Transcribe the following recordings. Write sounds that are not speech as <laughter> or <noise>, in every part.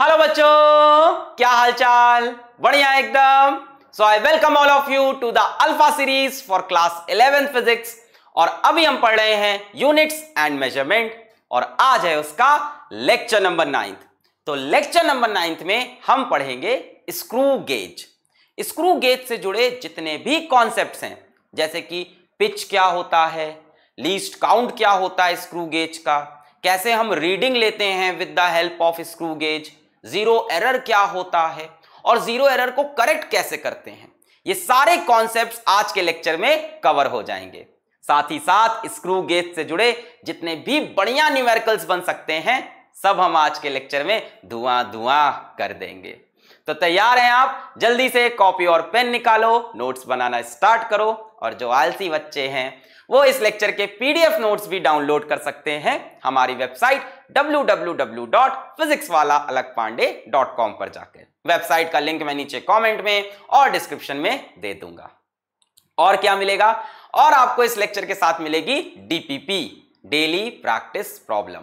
Hello बच्चों क्या हालचाल बढ़िया एकदम so I welcome all of you to the alpha series for class eleventh physics और अभी हम पढ़ रहे हैं यूनिट्स एंड मेजरमेंट और आज है उसका लेक्चर नंबर नाइन्थ तो लेक्चर नंबर नाइन्थ में हम पढ़ेंगे स्क्रू गेज स्क्रू गेज से जुड़े जितने भी कॉन्सेप्ट हैं जैसे कि पिच क्या होता है लीस्ट काउंट क्या होता है स्क्रू गेज का कैसे हम रीडिंग लेते हैं with the help of screw gauge zero error क्या होता है और जीरो एरर को करेक्ट कैसे करते हैं ये सारे कॉन्सेप्ट्स आज के लेक्चर में कवर हो जाएंगे साथ ही साथ स्क्रू गेज से जुड़े जितने भी बढ़िया न्यूमेरिकल्स बन सकते हैं सब हम आज के लेक्चर में धुआं धुआं कर देंगे तो तैयार हैं आप जल्दी से कॉपी और पेन निकालो नोट्स बनाना स्टार्ट करो और जो आलसी बच्चे हैं वो इस लेक्चर के पीडीएफ नोट्स भी डाउनलोड कर सकते हैं हमारी वेबसाइट www.physicswalaalakpande.com पर जाकर वेबसाइट का लिंक मैं नीचे कमेंट में और डिस्क्रिप्शन में दे दूंगा और क्या मिलेगा और आपको इस लेक्चर के साथ मिलेगी DPP daily practice problem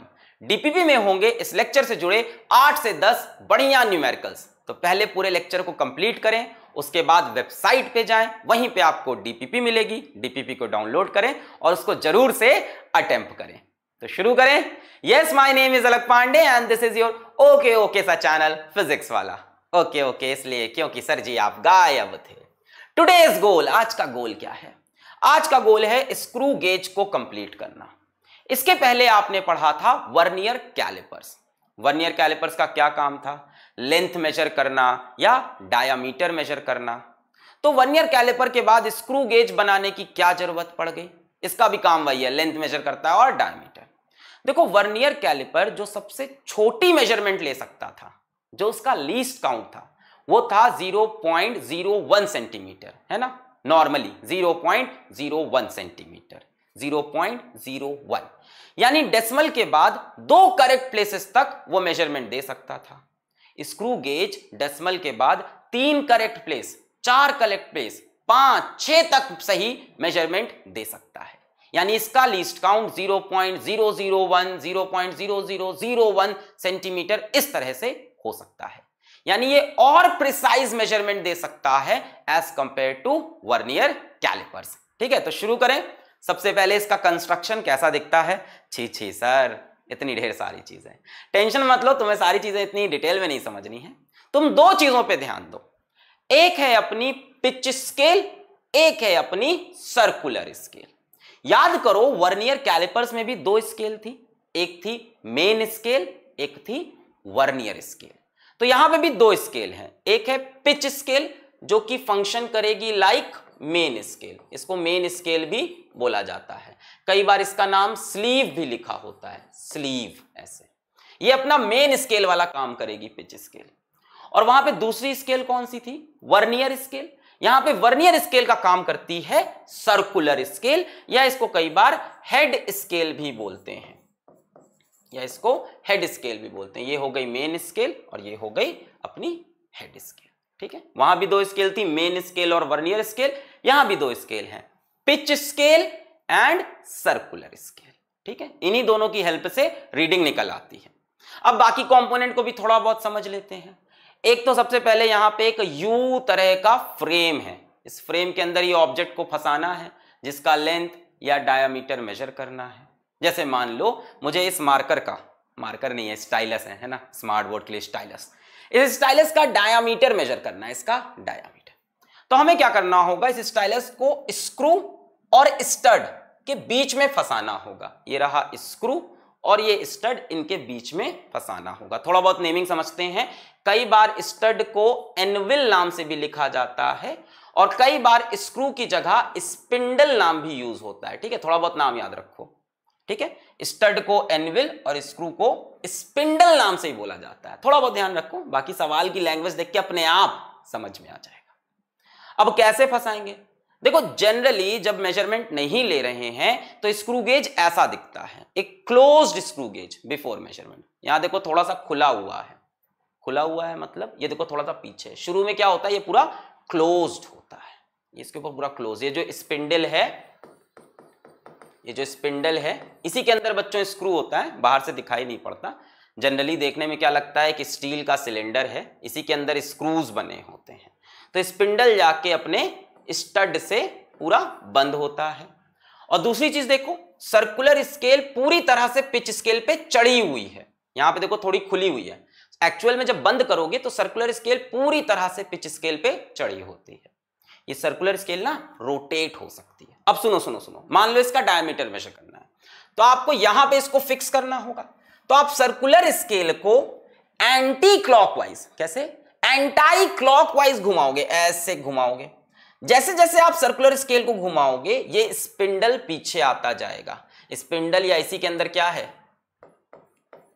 DPP में होंगे इस लेक्चर से जुड़े आठ से दस बढ़िया न्यूमेरिकल्स तो पहले पूरे लेक्चर को कंप्लीट करें उसके बाद वेबसाइट पे जाएं वहीं पे आपको डीपीपी मिलेगी डीपीपी को डाउनलोड करें और उसको जरूर से अटेम्प्ट करें तो शुरू करें yes my name is Alakh Pandey and this is your okay okay सा channel physics Wallah okay okay इसलिए क्योंकि सर जी आप गायब थे टुडेज गोल आज का गोल क्या है आज का गोल है स्क्रू गेज को कंप्लीट करना इसके पहले आपने पढ़ा था वर्नियर कैलिपर्स वर्नियर कैलिपर्स का क्या काम था लेंथ मेजर करना या डायामीटर मेजर करना तो वर्नियर कैलिपर के बाद स्क्रू गेज बनाने की क्या जरूरत पड़ गई इसका भी काम वही है लेंथ मेजर करता है और डायमीटर देखो वर्नियर कैलिपर जो सबसे छोटी मेजरमेंट ले सकता था जो उसका लीस्ट काउंट था वो था 0.01 सेंटीमीटर है ना नॉर्मली 0.01 सेंटीमीटर 0.01 यानी डेसिमल के बाद दो करेक्ट प्लेसेस तक वो मेजरमेंट दे सकता था स्क्रू गेज डेसिमल के बाद तीन करेक्ट प्लेस चार करेक्ट प्लेस पांच छह तक सही मेजरमेंट दे सकता है यानी इसका लीस्ट काउंट 0.001 0.0001 सेंटीमीटर इस तरह से हो सकता है यानी ये और प्रिसाइज मेजरमेंट दे सकता है as compare to vernier callipers ठीक है तो शुरू करें सबसे पहले इसका कंस्ट्रक्शन कैसा दिखता है छी छी सर इतनी ढेर सारी चीजें टेंशन मत लो तुम्हें सारी चीजें इतनी डिटेल में नहीं समझनी है तुम दो चीजों पे ध्यान दो एक है अपनी पिच स्केल एक है अपनी सर्कुलर स्केल याद करो वर्नियर कैलिपर्स में भी दो स्केल थी एक थी मेन स्केल एक थी वर्नियर स्केल तो यहां पे भी दो स्केल हैं एक है पिच स्केल जो कि फंक्शन करेगी लाइक मेन स्केल इसको मेन स्केल भी बोला जाता है कई बार इसका नाम स्लीव भी लिखा होता है स्लीव ऐसे ये अपना मेन स्केल वाला काम करेगी पिच स्केल और वहां पे दूसरी स्केल कौन सी थी वर्नियर स्केल यहां पे वर्नियर स्केल का काम करती है सर्कुलर स्केल या इसको कई बार हेड स्केल भी बोलते हैं या इसको हेड स्केल भी बोलते हैं ये हो गई मेन स्केल और ये हो गई अपनी हेड स्केल ठीक है वहां भी दो स्केल थी मेन स्केल और वर्नियर स्केल यहां भी दो स्केल है pitch scale and circular scale ठीक है इन्हीं दोनों की हेल्प से रीडिंग निकल आती है अब बाकी कंपोनेंट को भी थोड़ा बहुत समझ लेते हैं एक तो सबसे पहले यहां पे एक यू तरह का फ्रेम है इस फ्रेम के अंदर ये ऑब्जेक्ट को फंसाना है जिसका लेंथ या डायामीटर मेजर करना है जैसे मान लो मुझे इस मार्कर का मार्कर नहीं है स्टाइलस है, है ना स्मार्ट बोर्ड के लिए स्टाइलस इस स्टाइलस का डायामीटर मेजर करना है इसका डायामीटर तो हमें क्या करना होगा इस स्टाइलस को स्क्रू और स्टड के बीच में फंसाना होगा ये रहा स्क्रू और ये स्टड इनके बीच में फंसाना होगा थोड़ा बहुत नेमिंग समझते हैं कई बार स्टड को एनविल नाम से भी लिखा जाता है और कई बार स्क्रू की जगह स्पिंडल नाम भी यूज होता है ठीक है थोड़ा बहुत नाम याद रखो ठीक है स्टड को एनविल और स्क्रू को स्पिंडल नाम से ही बोला जाता है थोड़ा बहुत ध्यान रखो बाकी सवाल की लैंग्वेज देख के अपने आप समझ में आ जाएगा अब कैसे फंसाएंगे देखो जनरली जब मेजरमेंट नहीं ले रहे हैं तो स्क्रू गेज ऐसा दिखता है एक closed screw gauge before measurement यहां देखो थोड़ा सा खुला हुआ है खुला हुआ है मतलब ये देखो थोड़ा सा पीछे शुरू में क्या होता है ये पूरा क्लोज्ड होता है इसके ऊपर पूरा क्लोज ये जो स्पिंडल है ये जो स्पिंडल है इसी के अंदर बच्चों स्क्रू होता है बाहर से दिखाई नहीं पड़ता जनरली देखने में क्या लगता है कि स्टील का सिलेंडर है इसी के अंदर स्क्रूज बने होते हैं तो स्पिंडल जाके अपने स्टड से पूरा बंद होता है और दूसरी चीज देखो सर्कुलर स्केल पूरी तरह से पिच स्केल पे चढ़ी हुई है यहां पे देखो थोड़ी खुली हुई है एक्चुअल में जब बंद करोगे तो सर्कुलर स्केल पूरी तरह से पिच स्केल पे चढ़ी होती है ये सर्कुलर स्केल ना रोटेट हो सकती है अब सुनो सुनो सुनो मान लो इसका डायमीटर मेजर करना है तो आपको यहां पे इसको फिक्स करना होगा तो आप सर्कुलर स्केल को एंटी क्लॉकवाइज कैसे एंटी क्लॉकवाइज घुमाओगे ऐसे घुमाओगे जैसे जैसे आप सर्कुलर स्केल को घुमाओगे ये स्पिंडल पीछे आता जाएगा स्पिंडल या इसी के अंदर क्या है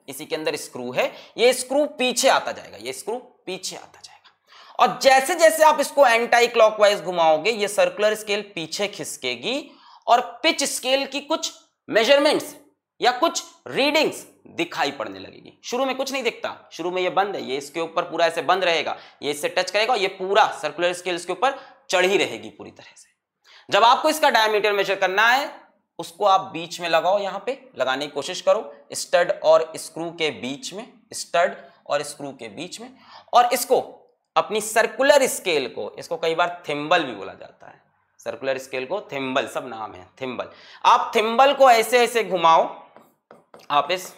इसी के अंदर स्क्रू है ये स्क्रू पीछे आता जाएगा ये स्क्रू पीछे आता जाएगा और जैसे जैसे आप इसको एंटी क्लॉकवाइज घुमाओगे ये सर्कुलर स्केल पीछे खिसकेगी और पिच स्केल की कुछ मेजरमेंट्स या कुछ रीडिंग्स दिखाई पड़ने लगेगी शुरू में कुछ नहीं दिखता शुरू में ये बंद है ये इसके ऊपर पूरा ऐसे बंद रहेगा ये इससे टच करेगा ये पूरा सर्कुलर स्केल इसके ऊपर चढ़ ही रहेगी पूरी तरह से जब आपको इसका डायमीटर मेजर करना है उसको आप बीच में लगाओ यहाँ पे लगाने की कोशिश करो स्टड और स्क्रू के बीच में स्टड और स्क्रू के बीच में और इसको अपनी सर्कुलर स्केल को इसको कई बार थिम्बल भी बोला जाता है सर्कुलर स्केल को थिम्बल सब नाम है थिम्बल आप थिम्बल को ऐसे ऐसे घुमाओ आप इस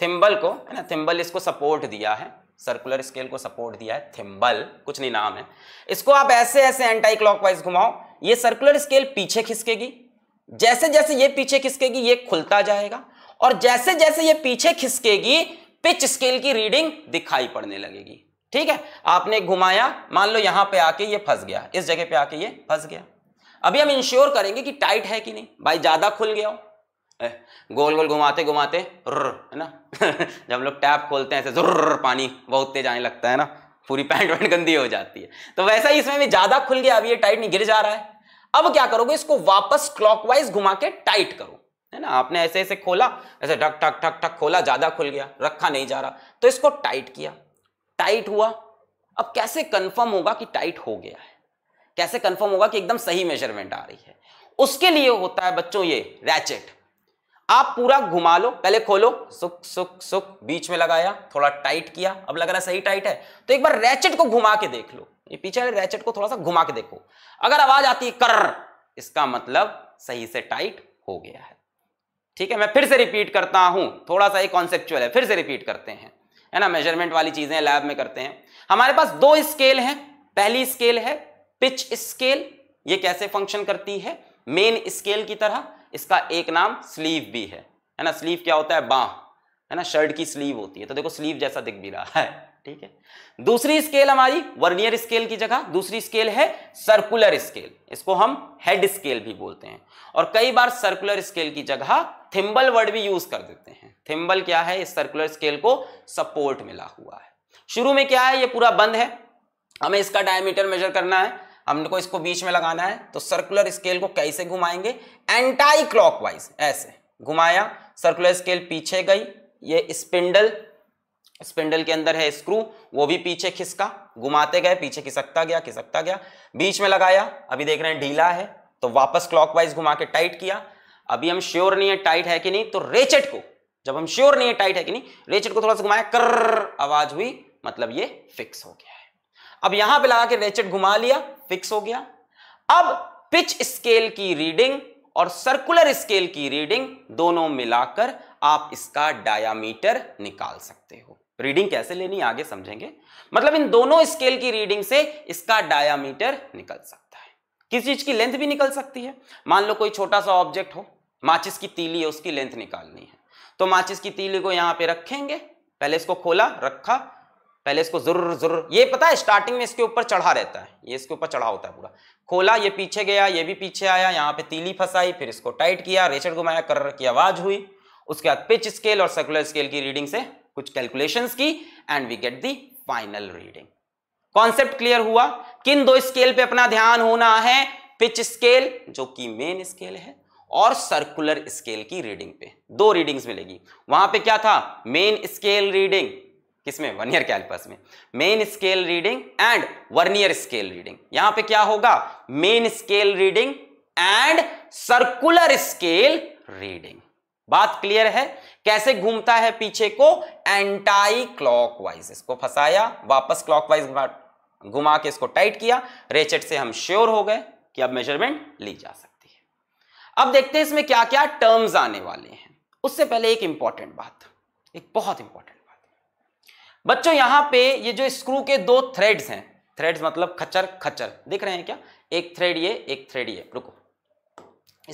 थिम्बल को है ना थिम्बल इसको सपोर्ट दिया है सर्कुलर स्केल को सपोर्ट दिया है थिम्बल कुछ नहीं नाम है इसको आप ऐसे ऐसे एंटी क्लॉकवाइज घुमाओ ये सर्कुलर स्केल पीछे खिसकेगी जैसे जैसे ये पीछे खिसकेगी ये खुलता जाएगा और जैसे जैसे ये पीछे खिसकेगी पिच स्केल की रीडिंग दिखाई पड़ने लगेगी ठीक है आपने घुमाया मान लो यहां पे आके ये फंस गया इस जगह पे आके ये फंस गया अभी हम इंश्योर करेंगे कि टाइट है कि नहीं भाई ज्यादा खुल गया हो गोल गोल घुमाते घुमाते है ना <laughs> जब हम लोग टैप खोलते हैं ऐसे जुर्र पानी बहुत तेज आने लगता है ना पूरी पैंट वैंट गंदी हो जाती है तो वैसा ही इसमें भी ज्यादा खुल गया अभी ये टाइट नहीं गिर जा रहा है अब क्या करोगे इसको वापस क्लॉकवाइज घुमा के टाइट करो है ना आपने ऐसे ऐसे खोला ऐसे ढक ठक ठक ठक खोला ज्यादा खुल गया रखा नहीं जा रहा तो इसको टाइट किया टाइट हुआ अब कैसे कन्फर्म होगा कि टाइट हो गया है कैसे कन्फर्म होगा कि एकदम सही मेजरमेंट आ रही है उसके लिए होता है बच्चों ये रैचेट आप पूरा घुमा लो पहले खोलो सुख सुख सुख बीच में लगाया थोड़ा टाइट किया अब लग रहा है सही टाइट है तो एक बार रैचेट को घुमा के देख लो ये पीछे वाले रैचेट को थोड़ा सा घुमा के देखो अगर आवाज आती है कर इसका मतलब सही से टाइट हो गया है ठीक है मैं फिर से रिपीट करता हूं थोड़ा सा ये कॉन्सेप्चुअल है फिर से रिपीट करते हैं है ना मेजरमेंट वाली चीजें लैब में करते हैं हमारे पास दो स्केल हैं पहली स्केल है पिच स्केल ये कैसे फंक्शन करती है मेन स्केल की तरह इसका एक नाम स्लीव भी है है ना स्लीव क्या होता है बाह है ना शर्ट की स्लीव होती है तो देखो स्लीव जैसा दिख भी रहा है ठीक है दूसरी स्केल हमारी वर्नियर स्केल की जगह दूसरी स्केल है सर्कुलर स्केल इसको हम हेड स्केल भी बोलते हैं और कई बार सर्कुलर स्केल की जगह थिम्बल वर्ड भी यूज कर देते हैं थिम्बल क्या है इस सर्कुलर स्केल को सपोर्ट मिला हुआ है शुरू में क्या है ये पूरा बंद है हमें इसका डायमीटर मेजर करना है हमको इसको बीच में लगाना है तो सर्कुलर स्केल को कैसे घुमाएंगे एंटाई क्लॉकवाइज ऐसे घुमाया सर्कुलर स्केल पीछे गई ये स्पिंडल स्पिंडल के अंदर है स्क्रू वो भी पीछे खिसका घुमाते गए पीछे खिसकता गया खिसकता गया बीच में लगाया अभी देख रहे हैं ढीला है तो वापस क्लॉकवाइज घुमा के टाइट किया अभी हम श्योर नहीं है टाइट है कि नहीं तो रेचेट को जब हम श्योर नहीं है टाइट है कि नहीं रेचेट को थोड़ा सा घुमाया कर आवाज हुई मतलब ये फिक्स हो गया है अब यहां पे लगा के रेचेट घुमा लिया फिक्स हो गया अब पिच स्केल की रीडिंग और सर्कुलर स्केल की रीडिंग दोनों मिलाकर आप इसका डायामीटर निकाल सकते हो रीडिंग कैसे लेनी आगे समझेंगे मतलब इन दोनों स्केल की रीडिंग से इसका डायामीटर निकल सकता है किस चीज की लेंथ भी निकल सकती है मान लो कोई छोटा सा ऑब्जेक्ट हो माचिस की तीली है उसकी लेंथ निकालनी है तो माचिस की तीली को यहां पे रखेंगे पहले इसको खोला रखा पहले इसको जरूर जरूर ये पता है स्टार्टिंग में इसके ऊपर चढ़ा रहता है ये इसके ऊपर चढ़ा होता है पूरा खोला ये पीछे गया ये भी पीछे आया यहाँ पे तीली फंसाई फिर इसको टाइट किया रेचड़ घुमाया कर्र की आवाज हुई उसके बाद पिच स्केल और सर्कुलर स्केल की रीडिंग से कुछ कैलकुलेशन की and we get the final reading concept clear हुआ किन दो स्केल पे अपना ध्यान होना है पिच स्केल जो कि मेन स्केल है और सर्कुलर स्केल की रीडिंग पे दो रीडिंग्स मिलेगी वहां पे क्या था मेन स्केल रीडिंग किसमें वर्नियर कैलपस में main scale reading and vernier scale reading यहां पे क्या होगा main scale reading and circular scale reading बात क्लियर है कैसे घूमता है पीछे को एंटाई क्लॉकवाइज इसको फंसाया वापस क्लॉकवाइज घुमा के इसको टाइट किया रेचेट से हम श्योर हो गए कि अब मेजरमेंट ली जा सकती है अब देखते हैं इसमें क्या क्या टर्म्स आने वाले हैं उससे पहले एक इंपॉर्टेंट बात एक बहुत इंपॉर्टेंट बच्चों यहां पे ये जो स्क्रू के दो थ्रेड्स हैं थ्रेड्स मतलब खच्चर खच्चर देख रहे हैं क्या एक थ्रेड ये एक थ्रेड ये रुको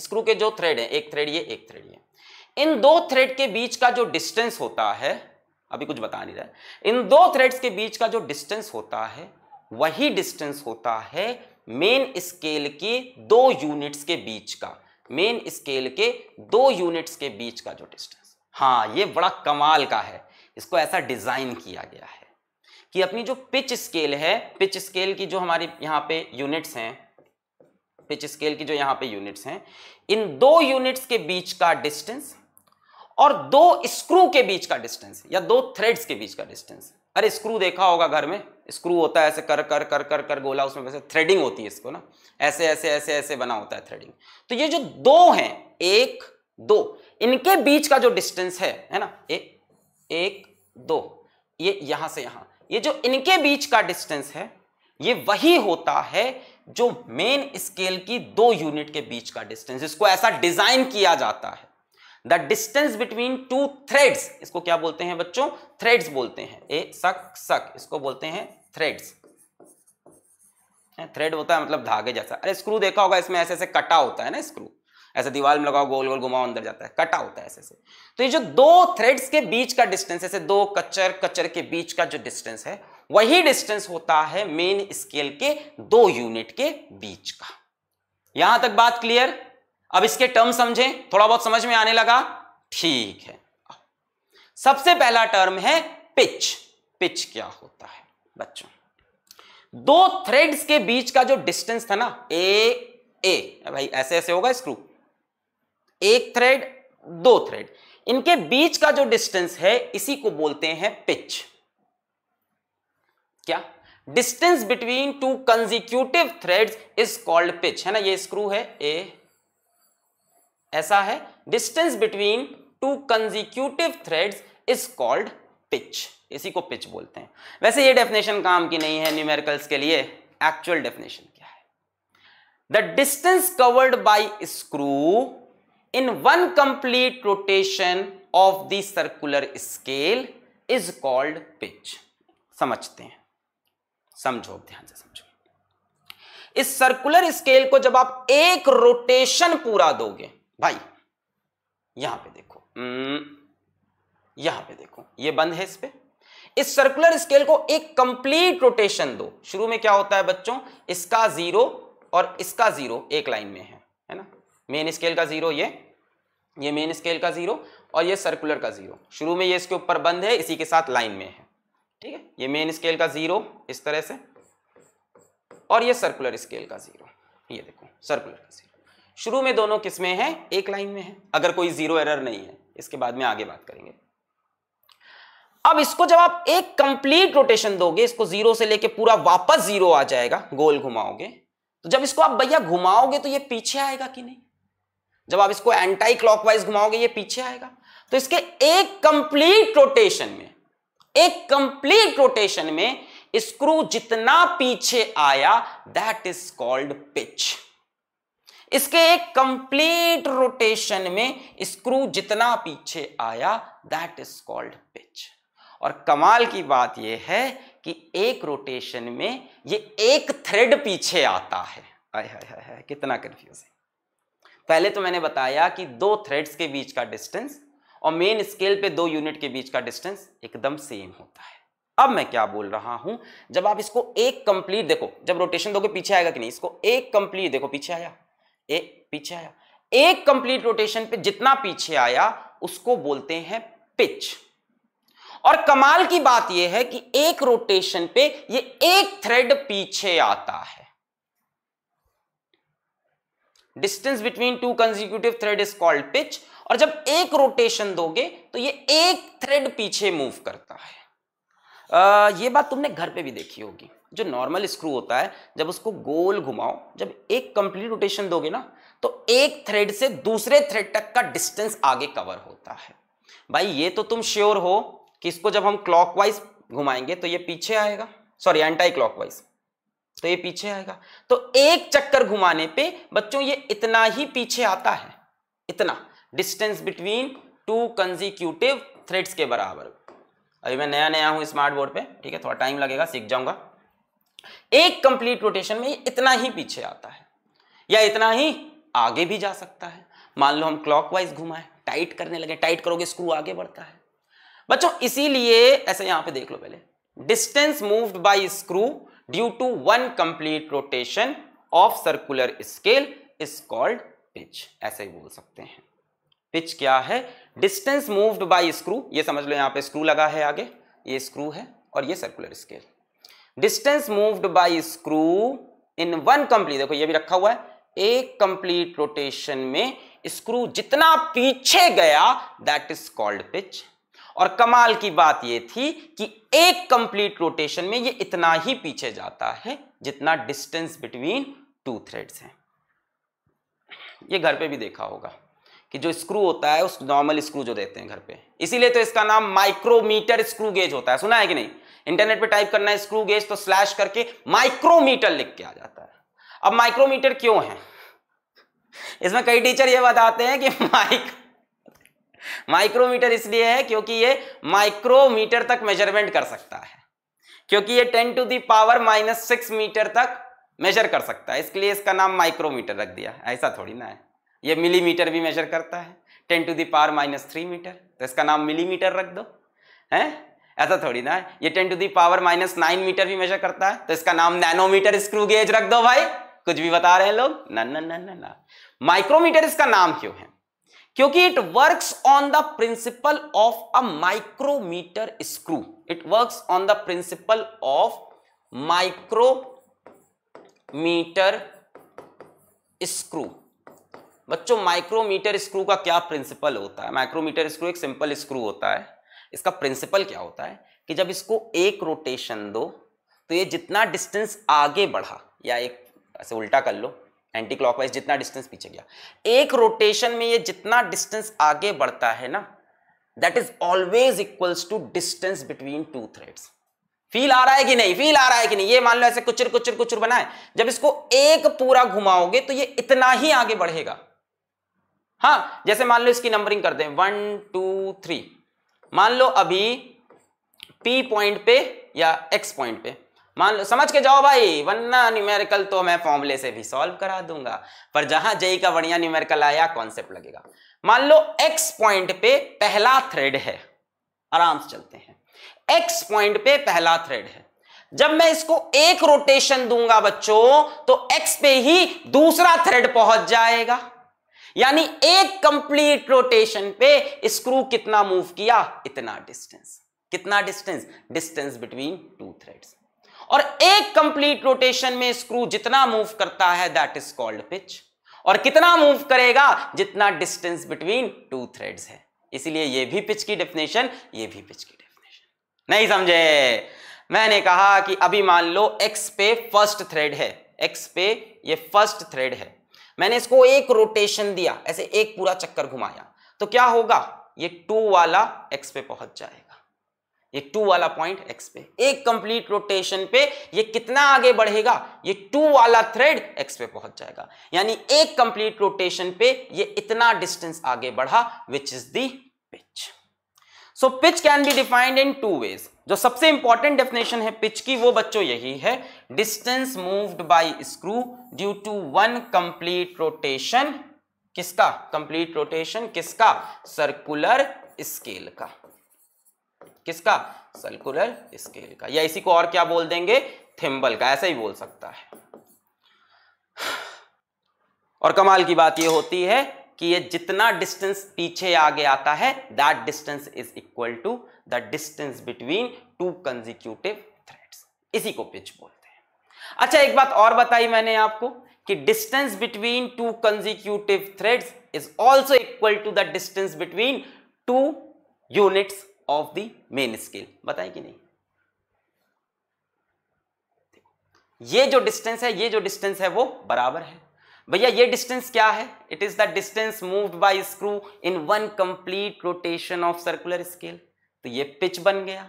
स्क्रू के जो थ्रेड है एक थ्रेड ये एक थ्रेड ये इन दो थ्रेड के बीच का जो डिस्टेंस होता है अभी कुछ बता नहीं रहा इन दो थ्रेड्स के बीच का जो डिस्टेंस होता है वही डिस्टेंस होता है मेन स्केल के दो यूनिट्स के बीच का मेन स्केल के दो यूनिट्स के बीच का जो डिस्टेंस हाँ ये बड़ा कमाल का है इसको ऐसा डिज़ाइन किया गया है कि अपनी जो पिच स्केल है पिच स्केल की जो हमारे यहां पे यूनिट्स हैं पिच स्केल की जो यहां पे यूनिट्स हैं इन दो यूनिट्स के बीच का डिस्टेंस और दो स्क्रू के बीच का डिस्टेंस या दो थ्रेड्स के बीच का डिस्टेंस अरे स्क्रू देखा होगा घर में स्क्रू होता है ऐसे कर कर कर कर कर गोला उसमें वैसे थ्रेडिंग होती है इसको ना ऐसे ऐसे ऐसे ऐसे बना होता है थ्रेडिंग तो ये जो दो हैं एक दो इनके बीच का जो डिस्टेंस है है ना ए, एक दो ये यहां से यहां ये जो इनके बीच का डिस्टेंस है ये वही होता है जो मेन स्केल की दो यूनिट के बीच का डिस्टेंस इसको ऐसा डिजाइन किया जाता है the distance between two threads इसको क्या बोलते हैं बच्चों थ्रेड्स बोलते हैं ए सक सक इसको बोलते हैं थ्रेड्स थ्रेड होता है मतलब धागे जैसा अरे स्क्रू देखा होगा इसमें ऐसे ऐसे कटा होता है ना स्क्रू ऐसे दीवार में लगाओ गोल गोल घुमाओ अंदर जाता है कटा होता है ऐसे से तो ये जो दो थ्रेड्स के बीच का डिस्टेंस ऐसे दो कच्चर कच्चर के बीच का जो डिस्टेंस है वही डिस्टेंस होता है मेन स्केल के दो यूनिट के बीच का यहां तक बात क्लियर अब इसके टर्म समझे थोड़ा बहुत समझ में आने लगा ठीक है सबसे पहला टर्म है पिच पिच क्या होता है बच्चों दो थ्रेड्स के बीच का जो डिस्टेंस था ना ए ए भाई ऐसे ऐसे होगा स्क्रू एक थ्रेड दो थ्रेड इनके बीच का जो डिस्टेंस है इसी को बोलते हैं पिच क्या distance between two consecutive threads is called pitch है ना ये स्क्रू है ए ऐसा है distance between two consecutive threads is called pitch इसी को पिच बोलते हैं वैसे ये डेफिनेशन काम की नहीं है न्यूमेरिकल्स के लिए एक्चुअल डेफिनेशन क्या है the distance covered by screw in one complete rotation of the circular scale is called pitch समझते हैं समझो ध्यान से समझो इस सर्कुलर स्केल को जब आप एक रोटेशन पूरा दोगे भाई यहां पे देखो हम्म, यहां पे देखो ये बंद है इस पे इस सर्कुलर स्केल को एक कंप्लीट रोटेशन दो शुरू में क्या होता है बच्चों इसका जीरो और इसका जीरो एक लाइन में है मेन स्केल का जीरो ये ये मेन स्केल का जीरो और ये सर्कुलर का जीरो शुरू में ये इसके ऊपर बंद है इसी के साथ लाइन में है ठीक है ये मेन स्केल का जीरो इस तरह से और ये सर्कुलर स्केल का जीरो ये देखो सर्कुलर का जीरो शुरू में दोनों किस में है एक लाइन में है अगर कोई जीरो एरर नहीं है इसके बाद में आगे बात करेंगे अब इसको जब आप एक कंप्लीट रोटेशन दोगे इसको जीरो से लेके पूरा वापस जीरो आ जाएगा गोल घुमाओगे तो जब इसको आप भैया घुमाओगे तो ये पीछे आएगा कि नहीं जब आप इसको एंटी क्लॉकवाइज घुमाओगे ये पीछे आएगा तो इसके एक कंप्लीट रोटेशन में एक कंप्लीट रोटेशन में स्क्रू जितना पीछे आया दैट इज कॉल्ड पिच इसके एक कंप्लीट रोटेशन में स्क्रू जितना पीछे आया दैट इज कॉल्ड पिच और कमाल की बात यह है कि एक रोटेशन में ये एक थ्रेड पीछे आता है आय हाय हाय कितना कंफ्यूजिंग पहले तो मैंने बताया कि दो थ्रेड्स के बीच का डिस्टेंस और मेन स्केल पे दो यूनिट के बीच का डिस्टेंस एकदम सेम होता है अब मैं क्या बोल रहा हूं जब आप इसको एक कंप्लीट देखो जब रोटेशन दोगे पीछे आएगा कि नहीं इसको एक कंप्लीट देखो पीछे आया ए पीछे आया एक कंप्लीट रोटेशन पे जितना पीछे आया उसको बोलते हैं पिच और कमाल की बात यह है कि एक रोटेशन पे ये एक थ्रेड पीछे आता है distance between two consecutive thread is called pitch और जब एक रोटेशन दोगे तो ये एक थ्रेड पीछे मूव करता है आ, ये बात तुमने घर पे भी देखी होगी जो नॉर्मल स्क्रू होता है जब उसको गोल घुमाओ जब एक कंप्लीट रोटेशन दोगे ना तो एक थ्रेड से दूसरे थ्रेड तक का डिस्टेंस आगे कवर होता है भाई ये तो तुम श्योर हो कि इसको जब हम क्लॉकवाइज घुमाएंगे तो ये पीछे आएगा सॉरी एंटी क्लॉकवाइज तो ये पीछे आएगा तो एक चक्कर घुमाने पे बच्चों ये इतना ही पीछे आता है इतना distance between two consecutive threads के बराबर अभी मैं नया नया हूं स्मार्ट बोर्ड पे ठीक है थोड़ा टाइम लगेगा सीख जाऊंगा एक कंप्लीट रोटेशन में इतना ही पीछे आता है या इतना ही आगे भी जा सकता है मान लो हम क्लॉकवाइज घुमाएं टाइट करने लगे टाइट करोगे स्क्रू आगे बढ़ता है बच्चों इसीलिए ऐसे यहां पे देख लो पहले distance moved by screw due to one complete rotation of circular scale is called pitch ऐसे ही बोल सकते हैं पिच क्या है डिस्टेंस मूव्ड बाय स्क्रू ये समझ लो यहां पे स्क्रू लगा है आगे ये स्क्रू है और ये circular scale distance moved by screw in one complete देखो ये भी रखा हुआ है एक कंप्लीट रोटेशन में स्क्रू जितना पीछे गया दैट इज कॉल्ड पिच और कमाल की बात यह थी कि एक कंप्लीट रोटेशन में ये इतना ही पीछे जाता है जितना डिस्टेंस बिटवीन टू थ्रेड्स है ये घर पे भी देखा होगा कि जो स्क्रू होता है उस नॉर्मल स्क्रू जो देते हैं घर पे इसीलिए तो इसका नाम माइक्रोमीटर स्क्रू गेज होता है सुना है कि नहीं इंटरनेट पे टाइप करना है स्क्रू गेज तो स्लैश करके माइक्रोमीटर लिख के आ जाता है अब माइक्रोमीटर क्यों है इसमें कई टीचर ये बताते हैं कि माइक्रो <laughs> माइक्रोमीटर इसलिए है क्योंकि ये माइक्रोमीटर तक मेजरमेंट कर सकता है क्योंकि ये ten to the power minus six metre तक मेजर कर सकता है इसके लिए इसका नाम माइक्रोमीटर रख दिया ऐसा थोड़ी ना है ये मिलीमीटर भी मेजर करता है ten to the power minus three metre तो इसका नाम मिलीमीटर रख दो है ऐसा थोड़ी ना है ये ten to the power minus nine metre भी मेजर करता है तो इसका नाम नैनोमीटर स्क्रू गेज रख दो भाई कुछ भी बता रहे हैं लोग ना ना ना ना ना माइक्रोमीटर इसका नाम क्यों है क्योंकि it work on the principle of a micrometer screw it work on the principle of micrometer screw बच्चों माइक्रोमीटर स्क्रू का क्या प्रिंसिपल होता है माइक्रोमीटर स्क्रू एक सिंपल स्क्रू होता है इसका प्रिंसिपल क्या होता है कि जब इसको एक रोटेशन दो तो ये जितना डिस्टेंस आगे बढ़ा या एक ऐसे उल्टा कर लो एंटी क्लॉकवाइज जितना डिस्टेंस पीछे गया एक रोटेशन में ये जितना डिस्टेंस आगे बढ़ता है ना that is always equals to distance between two threads feel आ रहा है कि नहीं फील आ रहा है कि नहीं ये मान लो ऐसे कुचर कुचर कुचर बनाए जब इसको एक पूरा घुमाओगे तो ये इतना ही आगे बढ़ेगा हाँ जैसे मान लो इसकी नंबरिंग कर दें वन टू थ्री मान लो अभी पी पॉइंट पे या एक्स पॉइंट पे मान लो समझ के जाओ भाई वरना न्यूमेरिकल तो मैं फॉर्मूले से भी सॉल्व करा दूंगा पर जहां जेई का बढ़िया न्यूमेरिकल आया कॉन्सेप्ट लगेगा मान लो एक्स पॉइंट पे पहला थ्रेड है आराम से चलते हैं एक्स पॉइंट पे पहला थ्रेड है जब मैं इसको एक रोटेशन दूंगा बच्चों तो एक्स पे ही दूसरा थ्रेड पहुंच जाएगा यानी एक कंप्लीट रोटेशन पे स्क्रू कितना मूव किया इतना डिस्टेंस कितना distance distance between two threads और एक कंप्लीट रोटेशन में स्क्रू जितना मूव करता है दैट इज कॉल्ड पिच और कितना मूव करेगा जितना डिस्टेंस बिटवीन टू थ्रेड्स है इसलिए ये भी पिच की डेफिनेशन ये भी पिच की डेफिनेशन नहीं समझे मैंने कहा कि अभी मान लो एक्स पे फर्स्ट थ्रेड है एक्स पे ये फर्स्ट थ्रेड है मैंने इसको एक रोटेशन दिया ऐसे एक पूरा चक्कर घुमाया तो क्या होगा ये टू वाला एक्स पे पहुंच जाएगा ये टू वाला पॉइंट एक्स पे एक कंप्लीट रोटेशन पे ये कितना आगे बढ़ेगा ये टू वाला थ्रेड एक्स पे पहुंच जाएगा यानी एक कंप्लीट रोटेशन पे ये इतना डिस्टेंस आगे बढ़ा which is the pitch so pitch can be defined in two ways जो सबसे इंपॉर्टेंट डेफिनेशन है पिच की वो बच्चों यही है distance moved by screw due to one complete rotation किसका कंप्लीट रोटेशन किसका सर्कुलर स्केल का किसका सर्कुलर स्केल का या इसी को और क्या बोल देंगे थिम्बल का ऐसा ही बोल सकता है और कमाल की बात यह होती है कि ये जितना डिस्टेंस पीछे आगे आता है that distance is equal to the distance between two consecutive threads इसी को पिच बोलते हैं अच्छा एक बात और बताई मैंने आपको कि distance between two consecutive threads is also equal to the distance between two units of the main scale बताए कि नहीं ये जो डिस्टेंस है ये जो डिस्टेंस है वो बराबर है भैया ये डिस्टेंस क्या है it is the distance moved by screw in one complete rotation of circular scale तो ये पिच बन गया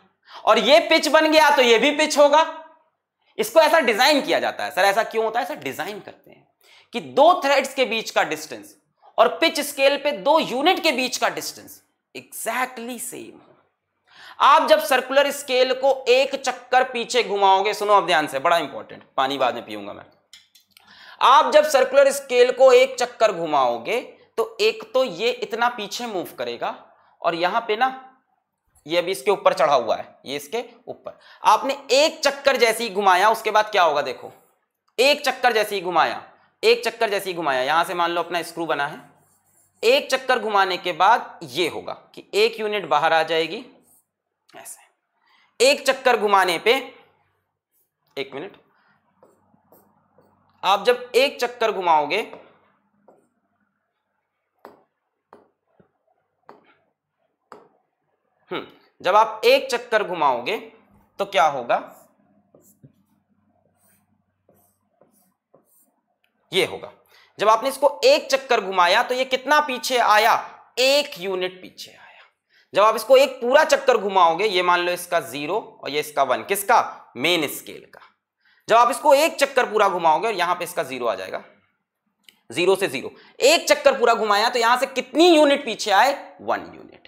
और ये पिच बन गया तो ये भी पिच होगा इसको ऐसा डिजाइन किया जाता है सर ऐसा क्यों होता है ऐसा डिजाइन करते हैं कि दो थ्रेड्स के बीच का डिस्टेंस और पिच स्केल पे दो यूनिट के बीच का डिस्टेंस एग्जैक्टली सेम हो आप जब सर्कुलर स्केल को एक चक्कर पीछे घुमाओगे सुनो आप ध्यान से बड़ा इंपॉर्टेंट पानी बाद में पीऊंगा मैं आप जब सर्कुलर स्केल को एक चक्कर घुमाओगे तो एक तो ये इतना पीछे मूव करेगा और यहां पे ना ये अभी इसके ऊपर चढ़ा हुआ है ये इसके ऊपर आपने एक चक्कर जैसे ही घुमाया उसके बाद क्या होगा देखो एक चक्कर जैसे ही घुमाया एक चक्कर जैसे ही घुमाया यहां से मान लो अपना स्क्रू बना है एक चक्कर घुमाने के बाद ये होगा कि एक यूनिट बाहर आ जाएगी ऐसे एक चक्कर घुमाने पे एक मिनट आप जब एक चक्कर घुमाओगे हम्म, जब आप एक चक्कर घुमाओगे तो क्या होगा ये होगा जब आपने इसको एक चक्कर घुमाया तो ये कितना पीछे आया एक यूनिट पीछे आया जब आप इसको एक पूरा चक्कर घुमाओगे ये मान लो इसका जीरो और ये इसका वन किसका मेन स्केल का जब आप इसको एक चक्कर पूरा घुमाओगे और यहां पे इसका जीरो आ जाएगा जीरो से जीरो एक चक्कर पूरा घुमाया तो यहां से कितनी यूनिट पीछे आए वन यूनिट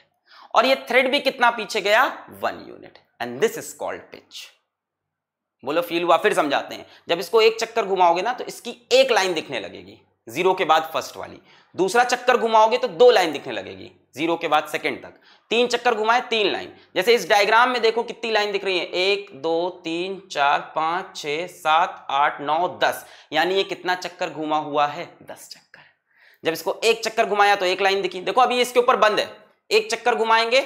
और ये थ्रेड भी कितना पीछे गया one unit and this is called pitch बोलो फील हुआ फिर समझाते हैं जब इसको एक चक्कर घुमाओगे ना तो इसकी एक लाइन दिखने लगेगी जीरो के बाद फर्स्ट वाली दूसरा चक्कर घुमाओगे तो दो लाइन दिखने लगेगी जीरो के बाद सेकंड तक तीन चक्कर घुमाए तीन लाइन जैसे इस डायग्राम में देखो कितनी लाइन दिख रही है एक दो तीन चार पांच छ सात आठ नौ दस यानी ये कितना चक्कर घुमा हुआ है दस चक्कर जब इसको एक चक्कर घुमाया तो एक लाइन दिखी देखो अभी इसके ऊपर बंद है एक चक्कर घुमाएंगे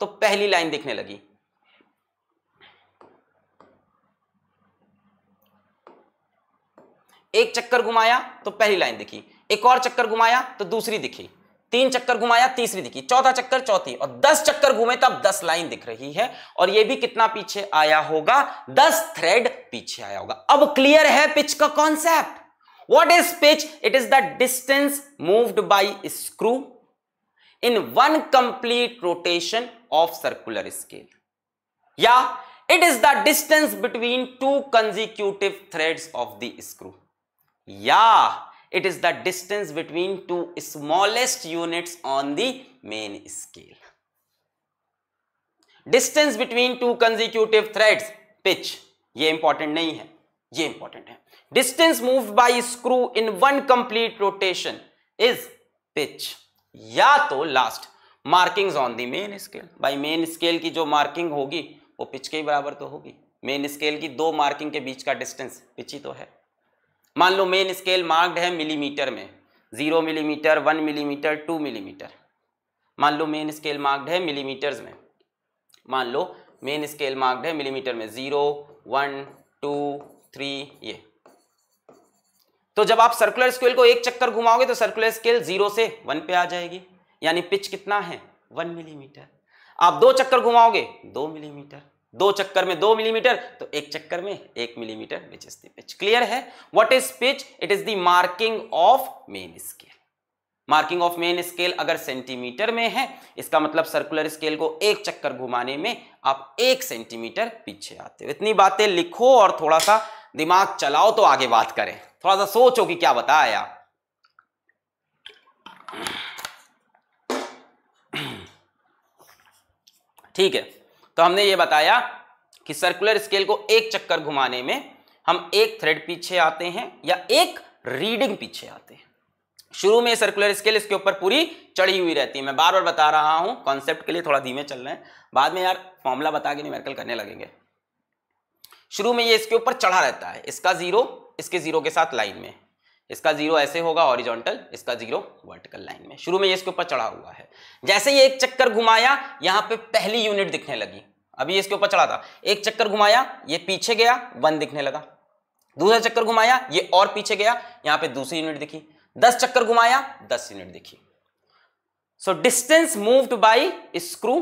तो पहली लाइन दिखने लगी एक चक्कर घुमाया तो पहली लाइन दिखी एक और चक्कर घुमाया तो दूसरी दिखी तीन चक्कर घुमाया तीसरी दिखी चौथा चक्कर चौथी और दस चक्कर घूमे तब दस लाइन दिख रही है और ये भी कितना पीछे आया होगा दस थ्रेड पीछे आया होगा अब क्लियर है पिच का concept what is pitch it is the distance moved by screw in one complete rotation of circular scale या it is the distance between two consecutive thread of the screw या it is the distance between two smallest units on the main scale distance between two consecutive threads pitch ये important नहीं है ये important है distance move by screw in one complete rotation is pitch या तो last markings on the main scale by main scale की जो marking होगी वो पिच के बराबर तो होगी मेन स्केल की दो मार्किंग के बीच का डिस्टेंस पिच ही तो है मान लो मेन स्केल मार्क्ड है मिलीमीटर में zero millimetre one millimetre two millimetre मान लो मेन स्केल मार्क्ड है मिलीमीटर्स में मान लो मेन स्केल मार्क्ड है मिलीमीटर में जीरो वन टू थ्री ये तो जब आप सर्कुलर स्केल को एक चक्कर घुमाओगे तो सर्कुलर स्केल जीरो से वन पे आ जाएगी यानी पिच कितना है वन मिलीमीटर आप दो चक्कर घुमाओगे दो मिलीमीटर दो चक्कर में दो मिलीमीटर तो एक चक्कर में एक millimetre which is pitch clear है what is pitch it is the marking of main scale marking of main scale अगर सेंटीमीटर में है इसका मतलब सर्कुलर स्केल को एक चक्कर घुमाने में आप एक सेंटीमीटर पीछे आते हो इतनी बातें लिखो और थोड़ा सा दिमाग चलाओ तो आगे बात करें थोड़ा सा सोचो कि क्या बताया <clears throat> ठीक है तो हमने ये बताया कि सर्कुलर स्केल को एक चक्कर घुमाने में हम एक थ्रेड पीछे आते हैं या एक रीडिंग पीछे आते हैं शुरू में सर्कुलर स्केल इसके ऊपर पूरी चढ़ी हुई रहती है मैं बार बार बता रहा हूं कॉन्सेप्ट के लिए थोड़ा धीमे चल रहे हैं बाद में यार फॉर्मुला बता के न्यूमेरिकल करने लगेंगे शुरू में ये इसके ऊपर चढ़ा रहता है इसका जीरो इसके जीरो के साथ लाइन में इसका जीरो ऐसे होगा ऑरिजोंटल इसका जीरो वर्टिकल लाइन में शुरू में ये इसके ऊपर चढ़ा हुआ है जैसे ये एक चक्कर घुमाया यहां पे पहली यूनिट दिखने लगी अभी इसके ऊपर चढ़ा था एक चक्कर घुमाया ये पीछे गया वन दिखने लगा दूसरा चक्कर घुमाया ये और पीछे गया यहां पे दूसरी यूनिट दिखी दस चक्कर घुमाया दस यूनिट दिखी so distance moved by screw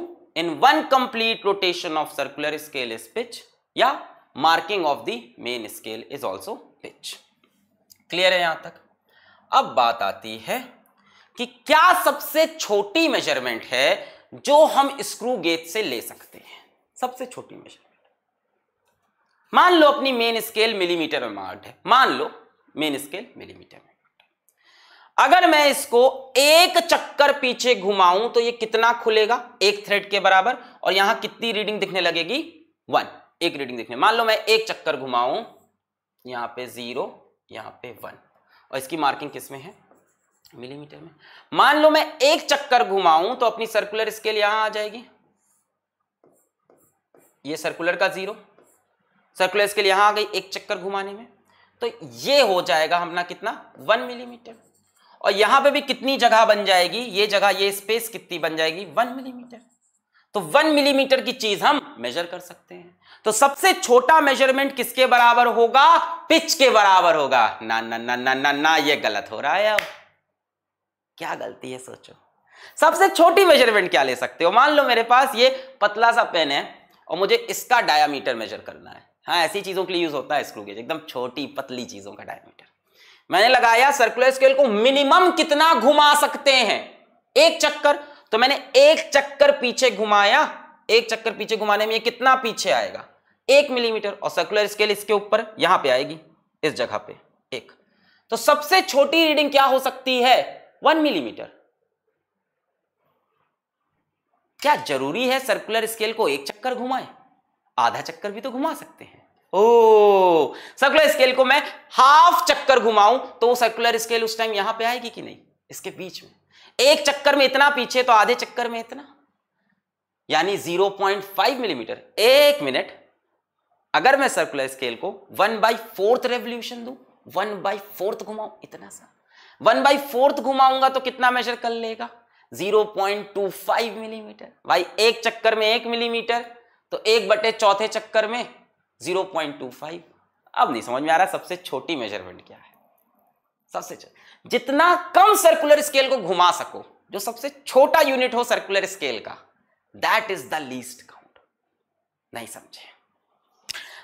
in one complete rotation of circular scale is pitch या marking of the main scale is also pitch clear है यहां तक अब बात आती है कि क्या सबसे छोटी मेजरमेंट है जो हम स्क्रू गेज से ले सकते हैं सबसे छोटी मेजरमेंट मान लो अपनी मेन स्केल मिलीमीटर में मार्क्ड है मान लो मेन स्केल मिलीमीटर में अगर मैं इसको एक चक्कर पीछे घुमाऊं तो ये कितना खुलेगा एक थ्रेड के बराबर और यहां कितनी रीडिंग दिखने लगेगी वन एक रीडिंग दिखने मान लो मैं एक चक्कर घुमाऊं यहां पे जीरो यहां पे वन और इसकी मार्किंग किसमें है मिलीमीटर में मान लो मैं एक चक्कर घुमाऊं तो अपनी सर्कुलर स्केल यहां आ जाएगी ये सर्कुलर का जीरो सर्कुलर लिए यहां आ गई एक चक्कर घुमाने में तो ये हो जाएगा हमारा कितना वन मिलीमीटर और यहां पे भी कितनी जगह बन जाएगी ये जगह ये स्पेस कितनी बन जाएगी वन मिलीमीटर तो वन मिलीमीटर की चीज हम मेजर कर सकते हैं तो सबसे छोटा मेजरमेंट किसके बराबर होगा पिच के बराबर होगा ना ना ना ना ना ना ये गलत हो रहा है अब क्या गलती है सोचो सबसे छोटी मेजरमेंट क्या ले सकते हो मान लो मेरे पास ये पतला सा पेन है और मुझे इसका डायामीटर मेजर करना है हाँ ऐसी चीज़ों के लिए यूज़ होता है स्क्रू गेज एकदम छोटी पतली चीज़ों का डायामीटर मैंने लगाया सर्कुलर स्केल को मिनिमम कितना घुमा सकते हैं एक चक्कर तो मैंने एक चक्कर पीछे घुमाया एक चक्कर पीछे घुमाने में ये कितना पीछे आएगा एक मिलीमीटर और सर्कुलर स्केल इसके ऊपर यहां पे आएगी इस जगह पे एक तो सबसे छोटी रीडिंग क्या हो सकती है वन मिलीमीटर क्या जरूरी है सर्कुलर स्केल को एक चक्कर घुमाएं आधा चक्कर भी तो घुमा सकते हैं ओ सर्कुलर स्केल को मैं हाफ चक्कर घुमाऊं तो वो सर्कुलर स्केल उस टाइम यहां पे आएगी कि नहीं इसके बीच में एक चक्कर में इतना पीछे तो आधे चक्कर में इतना यानी 0.5 मिलीमीटर एक मिनट अगर मैं सर्कुलर स्केल को वन बाई फोर्थ रेवल्यूशन दू वन बाई फोर्थ घुमाऊ इतना सा वन बाई फोर्थ घुमाऊंगा तो कितना मेजर कर लेगा 0.25 मिलीमीटर mm. भाई एक चक्कर में एक मिलीमीटर mm, तो एक बटे चौथे चक्कर में 0.25 अब नहीं समझ में आ रहा सबसे छोटी मेजरमेंट क्या है सबसे जितना कम सर्कुलर स्केल को घुमा सको जो सबसे छोटा यूनिट हो सर्कुलर स्केल का that is the least count नहीं समझे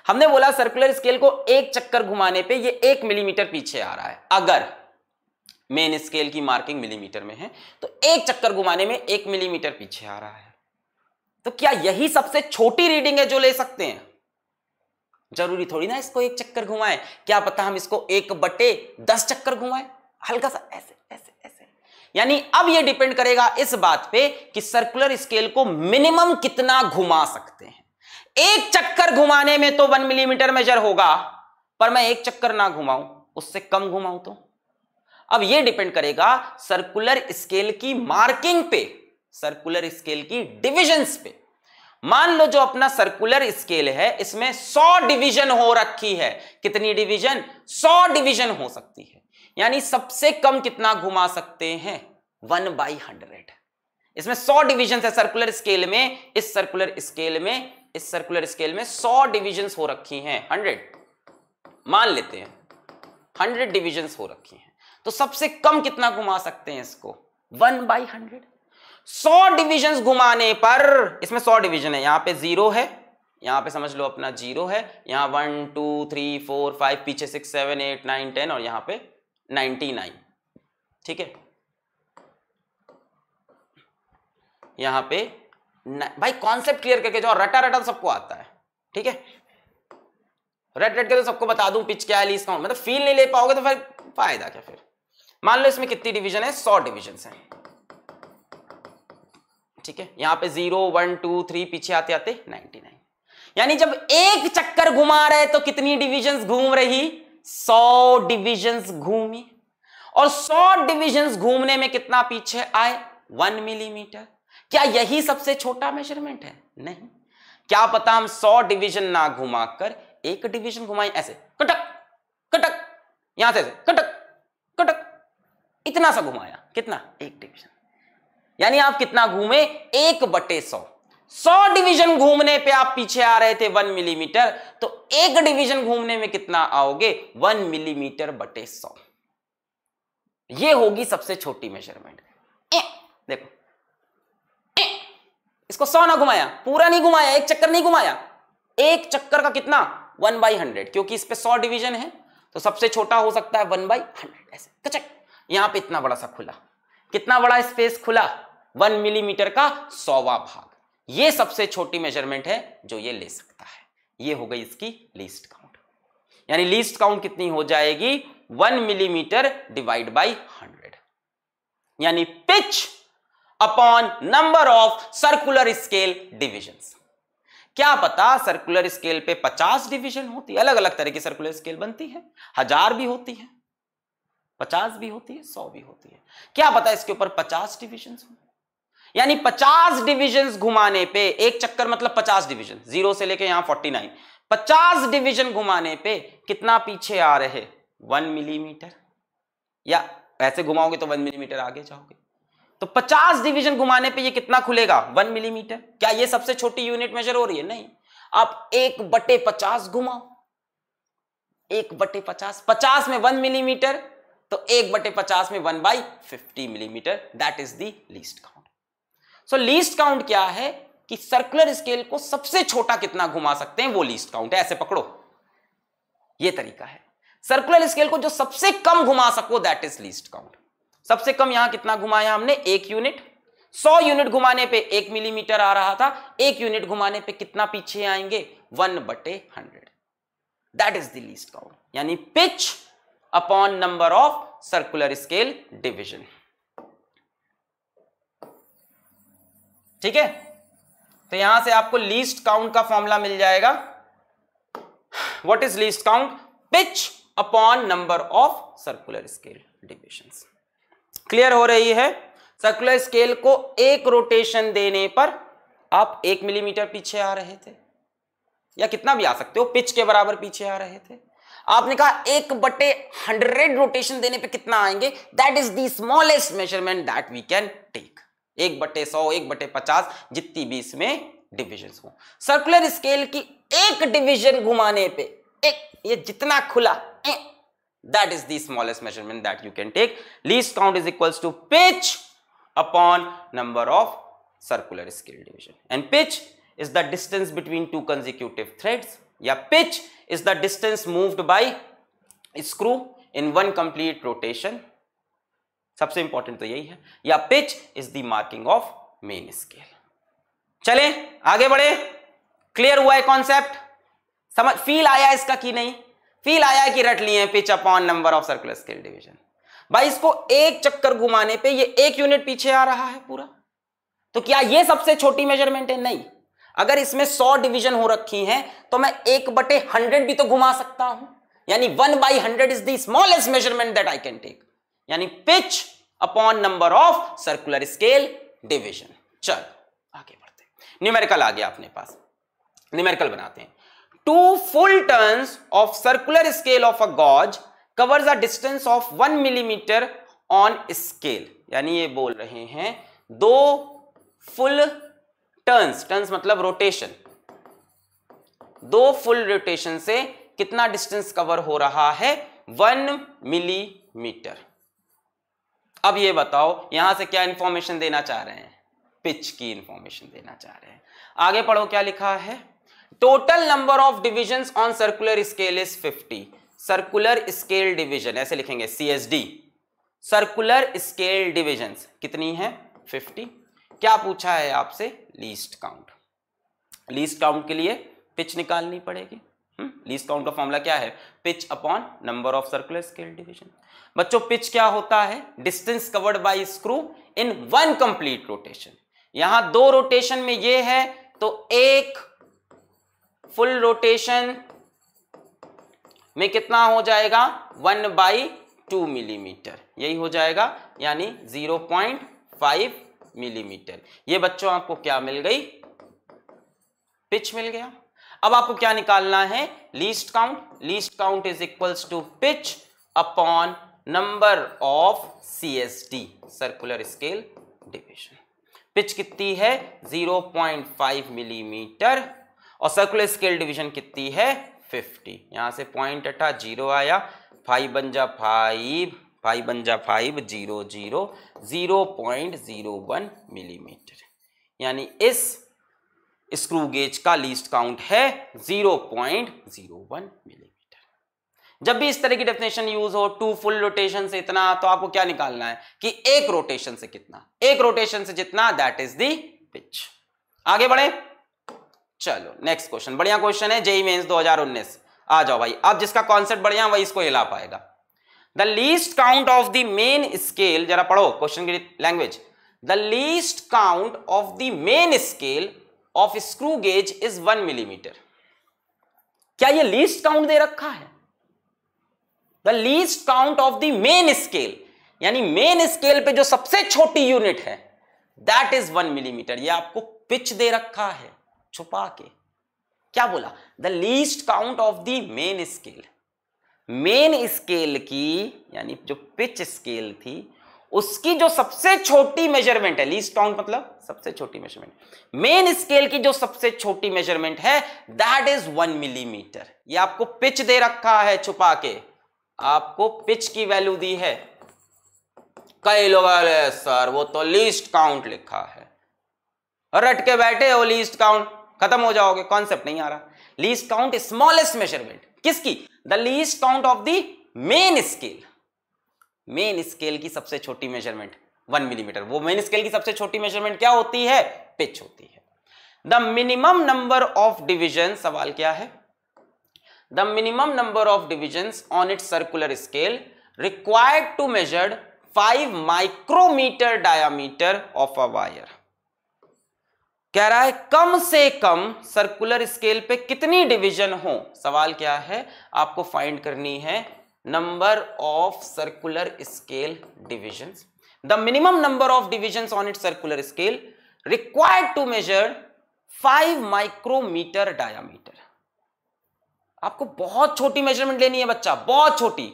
हमने बोला सर्कुलर स्केल को एक चक्कर घुमाने पे ये एक मिलीमीटर पीछे आ रहा है अगर मेन स्केल की मार्किंग मिलीमीटर में है तो एक चक्कर घुमाने में एक मिलीमीटर पीछे आ रहा है तो क्या यही सबसे छोटी रीडिंग है जो ले सकते हैं जरूरी थोड़ी ना इसको एक चक्कर घुमाएं क्या पता हम इसको एक बटे दस चक्कर घुमाएं हल्का सा ऐसे ऐसे ऐसे यानी अब यह डिपेंड करेगा इस बात पे कि सर्कुलर स्केल को मिनिमम कितना घुमा सकते हैं एक चक्कर घुमाने में तो वन मिलीमीटर मेजर होगा पर मैं एक चक्कर ना घुमाऊं उससे कम घुमाऊं तो अब ये डिपेंड करेगा सर्कुलर स्केल की मार्किंग पे सर्कुलर स्केल की डिविजन्स पे मान लो जो अपना सर्कुलर स्केल है इसमें 100 डिवीजन हो रखी है कितनी डिवीजन 100 डिवीजन हो सकती है यानी सबसे कम कितना घुमा सकते हैं वन बाई हंड्रेड इसमें 100 डिवीजन है सर्कुलर स्केल में इस सर्कुलर स्केल में इस सर्कुलर स्केल में 100 डिवीजन हो रखी हैं 100 मान लेते हैं 100 डिवीजन हो रखी है तो सबसे कम कितना घुमा सकते हैं इसको वन बाई हंड्रेड सौ डिविजन घुमाने पर इसमें सौ डिविजन है यहां पे जीरो है यहां पे समझ लो अपना जीरो है यहां one two three four five पीछे six seven eight nine ten और यहां पे नाइनटी नाइन ठीक है यहां पे भाई कॉन्सेप्ट क्लियर करके जो रटा रटा तो सबको आता है ठीक है रट रट के तो सबको बता दूं पिच क्या है लीज मतलब फील नहीं ले पाओगे तो फिर फायदा क्या फिर मान लो इसमें कितनी डिवीजन है सौ डिवीजन है ठीक है यहां पे जीरो वन टू थ्री पीछे आते आते नाइनटी नाइन यानी जब एक चक्कर घुमा रहे तो कितनी डिविजन घूम रही सौ डिविजन घूमी और सौ डिविजन घूमने में कितना पीछे आए वन मिलीमीटर mm. क्या यही सबसे छोटा मेजरमेंट है नहीं क्या पता हम सौ डिविजन ना घुमाकर एक डिविजन घुमाए ऐसे कटक कटक यहां से कटक इतना सा घुमाया कितना एक डिवीजन यानी आप कितना घूमे एक बटे सौ सौ डिवीजन घूमने पे आप पीछे आ रहे थे वन मिलीमीटर तो एक डिवीजन घूमने में कितना आओगे वन मिलीमीटर बटे सौ यह होगी सबसे छोटी मेजरमेंट देखो ए, इसको सौ ना घुमाया पूरा नहीं घुमाया एक चक्कर नहीं घुमाया एक चक्कर का कितना वन बाई हंड्रेड क्योंकि इस पर सौ डिवीजन है तो सबसे छोटा हो सकता है वन बाई हंड्रेड ऐसे कचक यहां पे इतना बड़ा सा खुला कितना बड़ा स्पेस खुला वन मिलीमीटर का सौवा भाग ये सबसे छोटी मेजरमेंट है जो ये ले सकता है ये हो गई इसकी लीस्ट काउंट यानी लीस्ट काउंट कितनी हो जाएगी one millimetre divide by hundred यानी pitch upon number of circular scale division क्या पता सर्कुलर स्केल पे 50 डिवीजन होती है अलग अलग तरह की सर्कुलर स्केल बनती है हजार भी होती है पचास भी होती है सौ भी होती है क्या पता इसके ऊपर पचास डिविजन हो यानी पचास डिविजन घुमाने पे एक चक्कर मतलब पचास डिविजन जीरो से लेके यहां फोर्टी नाइन पचास डिविजन घुमाने पे कितना पीछे आ रहे वन मिलीमीटर या ऐसे घुमाओगे तो वन मिलीमीटर आगे जाओगे तो पचास डिविजन घुमाने पे ये कितना खुलेगा वन मिलीमीटर क्या ये सबसे छोटी यूनिट मेजर हो रही है नहीं आप एक बटे पचास घुमाओ एक बटे पचास पचास में वन मिलीमीटर तो एक बटे पचास में one by fifty millimetre that is the least count so least count क्या है कि सर्कुलर स्केल को सबसे छोटा कितना घुमा सकते हैं वो लीस्ट काउंट है ऐसे पकड़ो ये तरीका है सर्कुलर स्केल को जो सबसे कम घुमा सको दैट इज लीस्ट काउंट सबसे कम यहां कितना घुमाया हमने एक यूनिट सौ यूनिट घुमाने पे एक मिलीमीटर आ रहा था एक यूनिट घुमाने पे कितना पीछे आएंगे वन बटे hundred that is the least count यानी pitch upon number of circular scale division ठीक है तो यहां से आपको लीस्ट काउंट का फॉर्मूला मिल जाएगा what is least count pitch upon number of circular scale division clear हो रही है सर्कुलर स्केल को एक रोटेशन देने पर आप एक मिलीमीटर पीछे आ रहे थे या कितना भी आ सकते हो पिच के बराबर पीछे आ रहे थे आपने कहा एक बटे हंड्रेड रोटेशन देने पे कितना आएंगे that is the smallest measurement that we can take एक बटे सौ एक बटे पचास जितनी भी इसमें डिविजन हो सर्कुलर स्केल की एक डिविजन घुमाने पे एक ये जितना खुला that is the smallest measurement that you can take least count is equals to pitch upon number of circular scale division and pitch is the distance between two consecutive threads या pitch is the distance moved by screw in one complete rotation सबसे important तो यही है या pitch is the marking of main scale चले आगे बढ़े clear हुआ है कॉन्सेप्ट समझ फील आया इसका कि नहीं फील आया कि रट लिए pitch upon number of circular scale division भाई इसको एक चक्कर घुमाने पे ये एक यूनिट पीछे आ रहा है पूरा तो क्या ये सबसे छोटी मेजरमेंट है नहीं अगर इसमें सौ डिवीजन हो रखी हैं तो मैं एक बटे हंड्रेड भी तो घुमा सकता हूं यानी one by hundred is the smallest measurement that I can take यानी pitch upon number of circular scale division चल आगे बढ़ते न्यूमेरिकल आ गया अपने पास न्यूमेरिकल बनाते हैं two full turn of circular scale of a gauge covers a distance of one millimetre on scale यानी ये बोल रहे हैं दो फुल टर्न्स टर्न्स मतलब रोटेशन दो फुल रोटेशन से कितना डिस्टेंस कवर हो रहा है वन मिलीमीटर अब ये बताओ यहां से क्या इंफॉर्मेशन देना चाह रहे हैं पिच की इंफॉर्मेशन देना चाह रहे हैं आगे पढ़ो क्या लिखा है total number of division on circular scale is fifty circular scale division ऐसे लिखेंगे C S D circular scale division कितनी है फिफ्टी क्या पूछा है आपसे लीस्ट काउंट लीस्ट काउंट के लिए पिच निकालनी पड़ेगी लीस्ट हम्म, काउंट का फॉर्मूला क्या है pitch upon number of circular scale division बच्चों पिच क्या होता है distance covered by screw in one complete rotation यहां दो रोटेशन में ये है तो एक फुल रोटेशन में कितना हो जाएगा वन बाई टू मिलीमीटर यही हो जाएगा यानी जीरो पॉइंट फाइव मिलीमीटर ये बच्चों आपको क्या मिल गई पिच मिल गया अब आपको क्या निकालना है least count least count is equals to pitch upon number of CSD circular scale division pitch कितनी है 0.5 मिलीमीटर mm, और सर्कुलर स्केल डिवीजन कितनी है 50 यहां से पॉइंट हटा जीरो आया फाइव बन जा फाइव फाइव वन जा five zero zero zero point zero one millimetre यानी इस स्क्रू गेज का लीस्ट काउंट है zero point zero one millimetre जब भी इस तरह की डेफिनेशन यूज हो टू फुल रोटेशन से इतना तो आपको क्या निकालना है कि एक रोटेशन से कितना एक रोटेशन से जितना दैट इज दी पिच आगे बढ़े चलो नेक्स्ट क्वेश्चन बढ़िया क्वेश्चन है जेई मेन्स उन्नीस आ जाओ भाई अब जिसका कॉन्सेप्ट बढ़िया वही इसको हिला पाएगा the least count of the main scale जरा पढ़ो क्वेश्चन की language the least count of the main scale of screw gauge is one millimetre क्या ये लीस्ट काउंट दे रखा है the least count of the main scale यानी main scale पे जो सबसे छोटी यूनिट है दैट इज वन मिलीमीटर ये आपको पिच दे रखा है छुपा के क्या बोला the least count of the main scale main scale की यानी जो पिच स्केल थी उसकी जो सबसे छोटी मेजरमेंट है लीस्ट काउंट मतलब सबसे छोटी मेजरमेंट मेन स्केल की जो सबसे छोटी मेजरमेंट है दैट इज वन मिलीमीटर ये आपको पिच दे रखा है छुपा के आपको पिच की वैल्यू दी है कई लोग सर वो तो लीस्ट काउंट लिखा है रट के बैठे हो लीस्ट काउंट खत्म हो जाओगे कॉन्सेप्ट नहीं आ रहा लीस्ट काउंट स्मॉलेस्ट मेजरमेंट किसकी the least count of the main scale main scale की सबसे छोटी मेजरमेंट वन मिलीमीटर वो मेन स्केल की सबसे छोटी मेजरमेंट क्या होती है पिच होती है the minimum number of division सवाल क्या है the minimum number of division on it circular scale required to measured five micrometre diameter of a wire कह रहा है कम से कम सर्कुलर स्केल पे कितनी डिवीजन हो सवाल क्या है आपको फाइंड करनी है number of circular scale division the minimum number of division on it circular scale required to measure five micrometre diameter आपको बहुत छोटी मेजरमेंट लेनी है बच्चा बहुत छोटी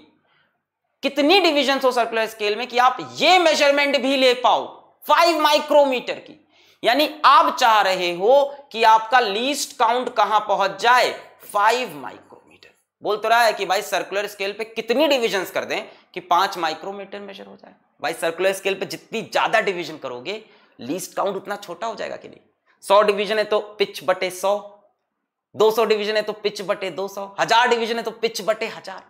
कितनी डिविजन हो सर्कुलर स्केल में कि आप ये मेजरमेंट भी ले पाओ फाइव माइक्रोमीटर की यानी आप चाह रहे हो कि आपका लीस्ट काउंट कहां पहुंच जाए फाइव माइक्रोमीटर बोल तो रहा है कि भाई सर्कुलर स्केल पे कितनी डिविजन कर दें कि पांच माइक्रोमीटर मेजर हो जाए भाई सर्कुलर स्केल पे जितनी ज्यादा डिविजन करोगे लीस्ट काउंट उतना छोटा हो जाएगा कि नहीं सौ डिविजन है तो पिच बटे सौ दो सौ डिविजन है तो पिच बटे दो सौ हजार डिविजन है तो पिच बटे हजार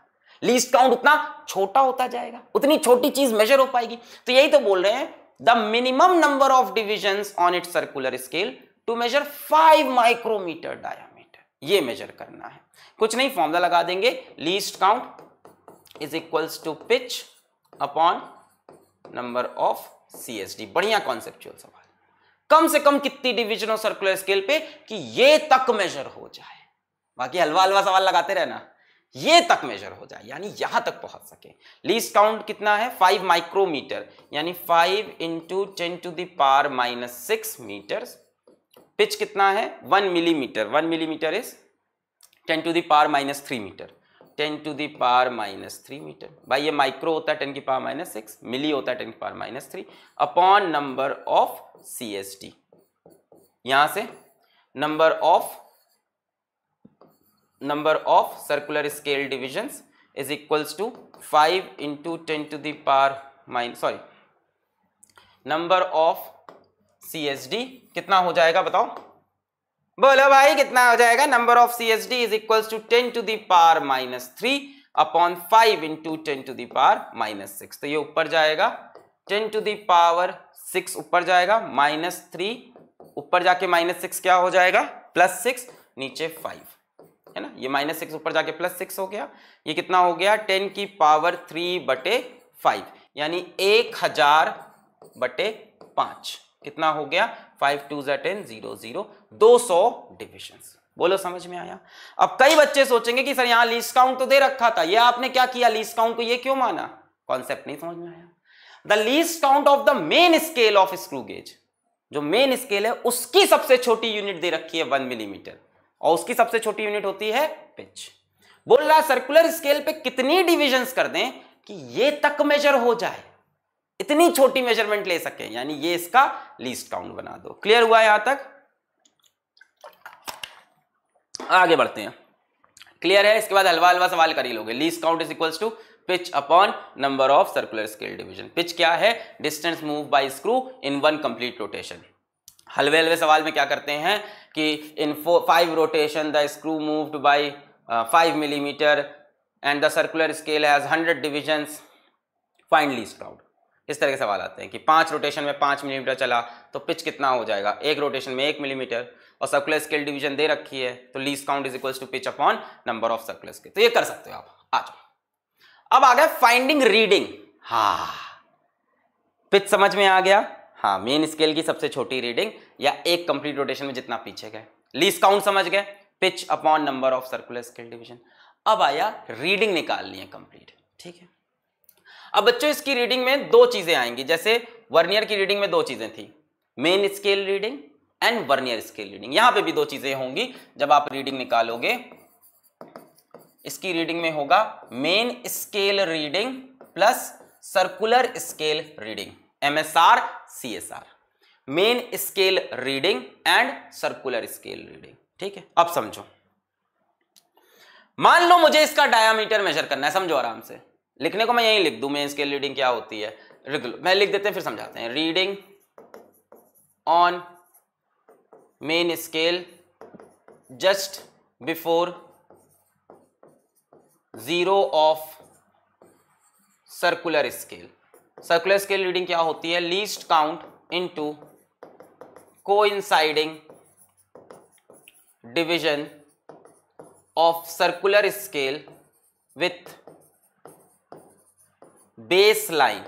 लीस्ट काउंट उतना छोटा होता जाएगा उतनी छोटी चीज मेजर हो पाएगी तो यही तो बोल रहे हैं the minimum number of divisions on its circular scale to measure 5 micrometer diameter ये measure करना है कुछ नहीं फॉर्मूला लगा देंगे least count is equals to pitch upon number of CSD बढ़िया कॉन्सेप्चुअल सवाल कम से कम कितनी डिविजन हो सर्कुलर स्केल पे कि ये तक मेजर हो जाए बाकी हलवा हलवा सवाल लगाते रहना ये तक मेजर हो जाए यानी यहां तक पहुंच सके लीस्ट काउंट कितना है फाइव माइक्रोमीटर यानी फाइव इंटू टेन टू दार माइनस सिक्स मीटर पिच कितना है one millimetre one millimetre is ten to दार minus three metre ten to power minus three metre भाई ये माइक्रो होता है टेन की पावर माइनस सिक्स मिली होता है टेन की power minus three upon number of C S T यहां से number of number of circular scale divisions is equals to 5 into 10 to the power minus sorry number of CSD कितना हो जाएगा बताओ बोलो भाई कितना हो जाएगा number of C S D is equals to ten to दार minus three upon five into ten to दार माइनस सिक्स तो ये ऊपर जाएगा टेन टू दावर सिक्स ऊपर जाएगा माइनस थ्री ऊपर जाके माइनस सिक्स क्या हो जाएगा प्लस सिक्स नीचे फाइव है ना ये माइनस सिक्स ऊपर जाके प्लस सिक्स हो गया ये कितना हो गया टेन की पावर थ्री बटे फाइव यानी एक हजार बटे पांच कितना हो गया फाइव टू जै टेन जीरो जीरो दो सौ डिविजन बोलो समझ में आया अब कई बच्चे सोचेंगे कि सर यहां लीस काउंट तो दे रखा था ये आपने क्या किया लीस काउंट को ये क्यों माना कॉन्सेप्ट नहीं समझ में आया the least count of the main scale of screw gauge जो मेन स्केल है उसकी सबसे छोटी यूनिट दे रखी है वन मिलीमीटर mm. और उसकी सबसे छोटी यूनिट होती है पिच बोल रहा है सर्कुलर स्केल पे कितनी डिविजन कर दें कि ये तक मेजर हो जाए इतनी छोटी मेजरमेंट ले सके यानी ये इसका लीस्ट काउंट बना दो क्लियर हुआ यहां तक आगे बढ़ते हैं क्लियर है इसके बाद हलवा हलवा सवाल कर ही लोगे least count is equals to pitch upon number of circular scale division pitch क्या है distance move by screw in one complete rotation हलवे हलवे सवाल में क्या करते हैं कि in five rotation the screw moved by five millimetre and the circular scale has hundred divisions finally स्क्राउड क्राउड इस तरह के सवाल आते हैं कि पांच रोटेशन में पाँच मिलीमीटर चला तो पिच कितना हो जाएगा एक रोटेशन में एक मिलीमीटर और सर्कुलर स्केल डिवीजन दे रखी है तो least count is equals to pitch upon number of circular scale तो ये कर सकते हो आप आ जाओ अब आ गया फाइंडिंग रीडिंग हा पिच समझ में आ गया हाँ मेन स्केल की सबसे छोटी रीडिंग या एक कंप्लीट रोटेशन में जितना पीछे गए लीस काउंट समझ गए pitch upon number of circular scale division अब आया रीडिंग निकालनी है कंप्लीट ठीक है अब बच्चों इसकी रीडिंग में दो चीजें आएंगी जैसे वर्नियर की रीडिंग में दो चीजें थी main scale reading and vernier scale reading यहां पे भी दो चीजें होंगी जब आप रीडिंग निकालोगे इसकी रीडिंग में होगा main scale reading plus circular scale reading MSR CSR main scale reading and circular scale reading ठीक है अब समझो मान लो मुझे इसका डायामीटर मेजर करना है समझो आराम से लिखने को मैं यही लिख दू मेन स्केल रीडिंग क्या होती है मैं लिख देते हैं फिर समझाते हैं reading on main scale just before zero of circular scale circular scale reading क्या होती है least count into coinciding division of circular scale with base line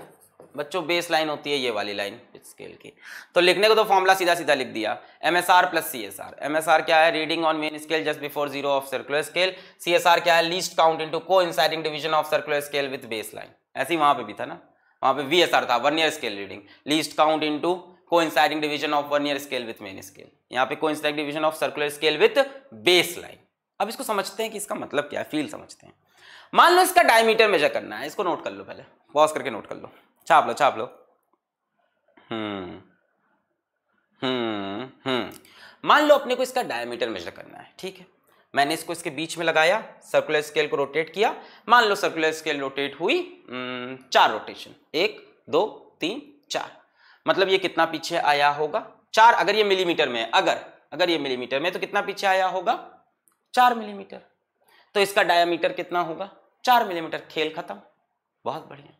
बच्चों बेस लाइन होती है ये वाली लाइन स्केल की तो लिखने को तो फॉर्मूला सीधा सीधा लिख दिया M S R plus C S R M S R क्या है reading on main scale just before zero of circular scale C S R क्या है least count into coinciding division of circular scale with base line ऐसी वहां पे भी था ना वहां पे वी एस आर था vernier scale reading least count into coinciding division of vernier scale with main scale यहाँ पे coinciding division of circular scale with base line अब इसको समझते हैं कि इसका मतलब क्या है फील समझते हैं मान लो इसका डायमीटर मेजर करना है इसको नोट कर लो पहले पॉज करके नोट कर लो छाप लो छाप लो हम्म हम्म हम्म मान लो अपने को इसका डायमीटर मेजर करना है ठीक है मैंने इसको इसके बीच में लगाया सर्कुलर स्केल को रोटेट किया मान लो सर्कुलर स्केल रोटेट हुई हम्म, चार रोटेशन एक दो तीन चार मतलब ये कितना पीछे आया होगा चार अगर ये मिलीमीटर में अगर अगर ये मिलीमीटर में तो कितना पीछे आया होगा चार मिलीमीटर तो इसका डायामीटर कितना होगा चार मिलीमीटर खेल खत्म बहुत बढ़िया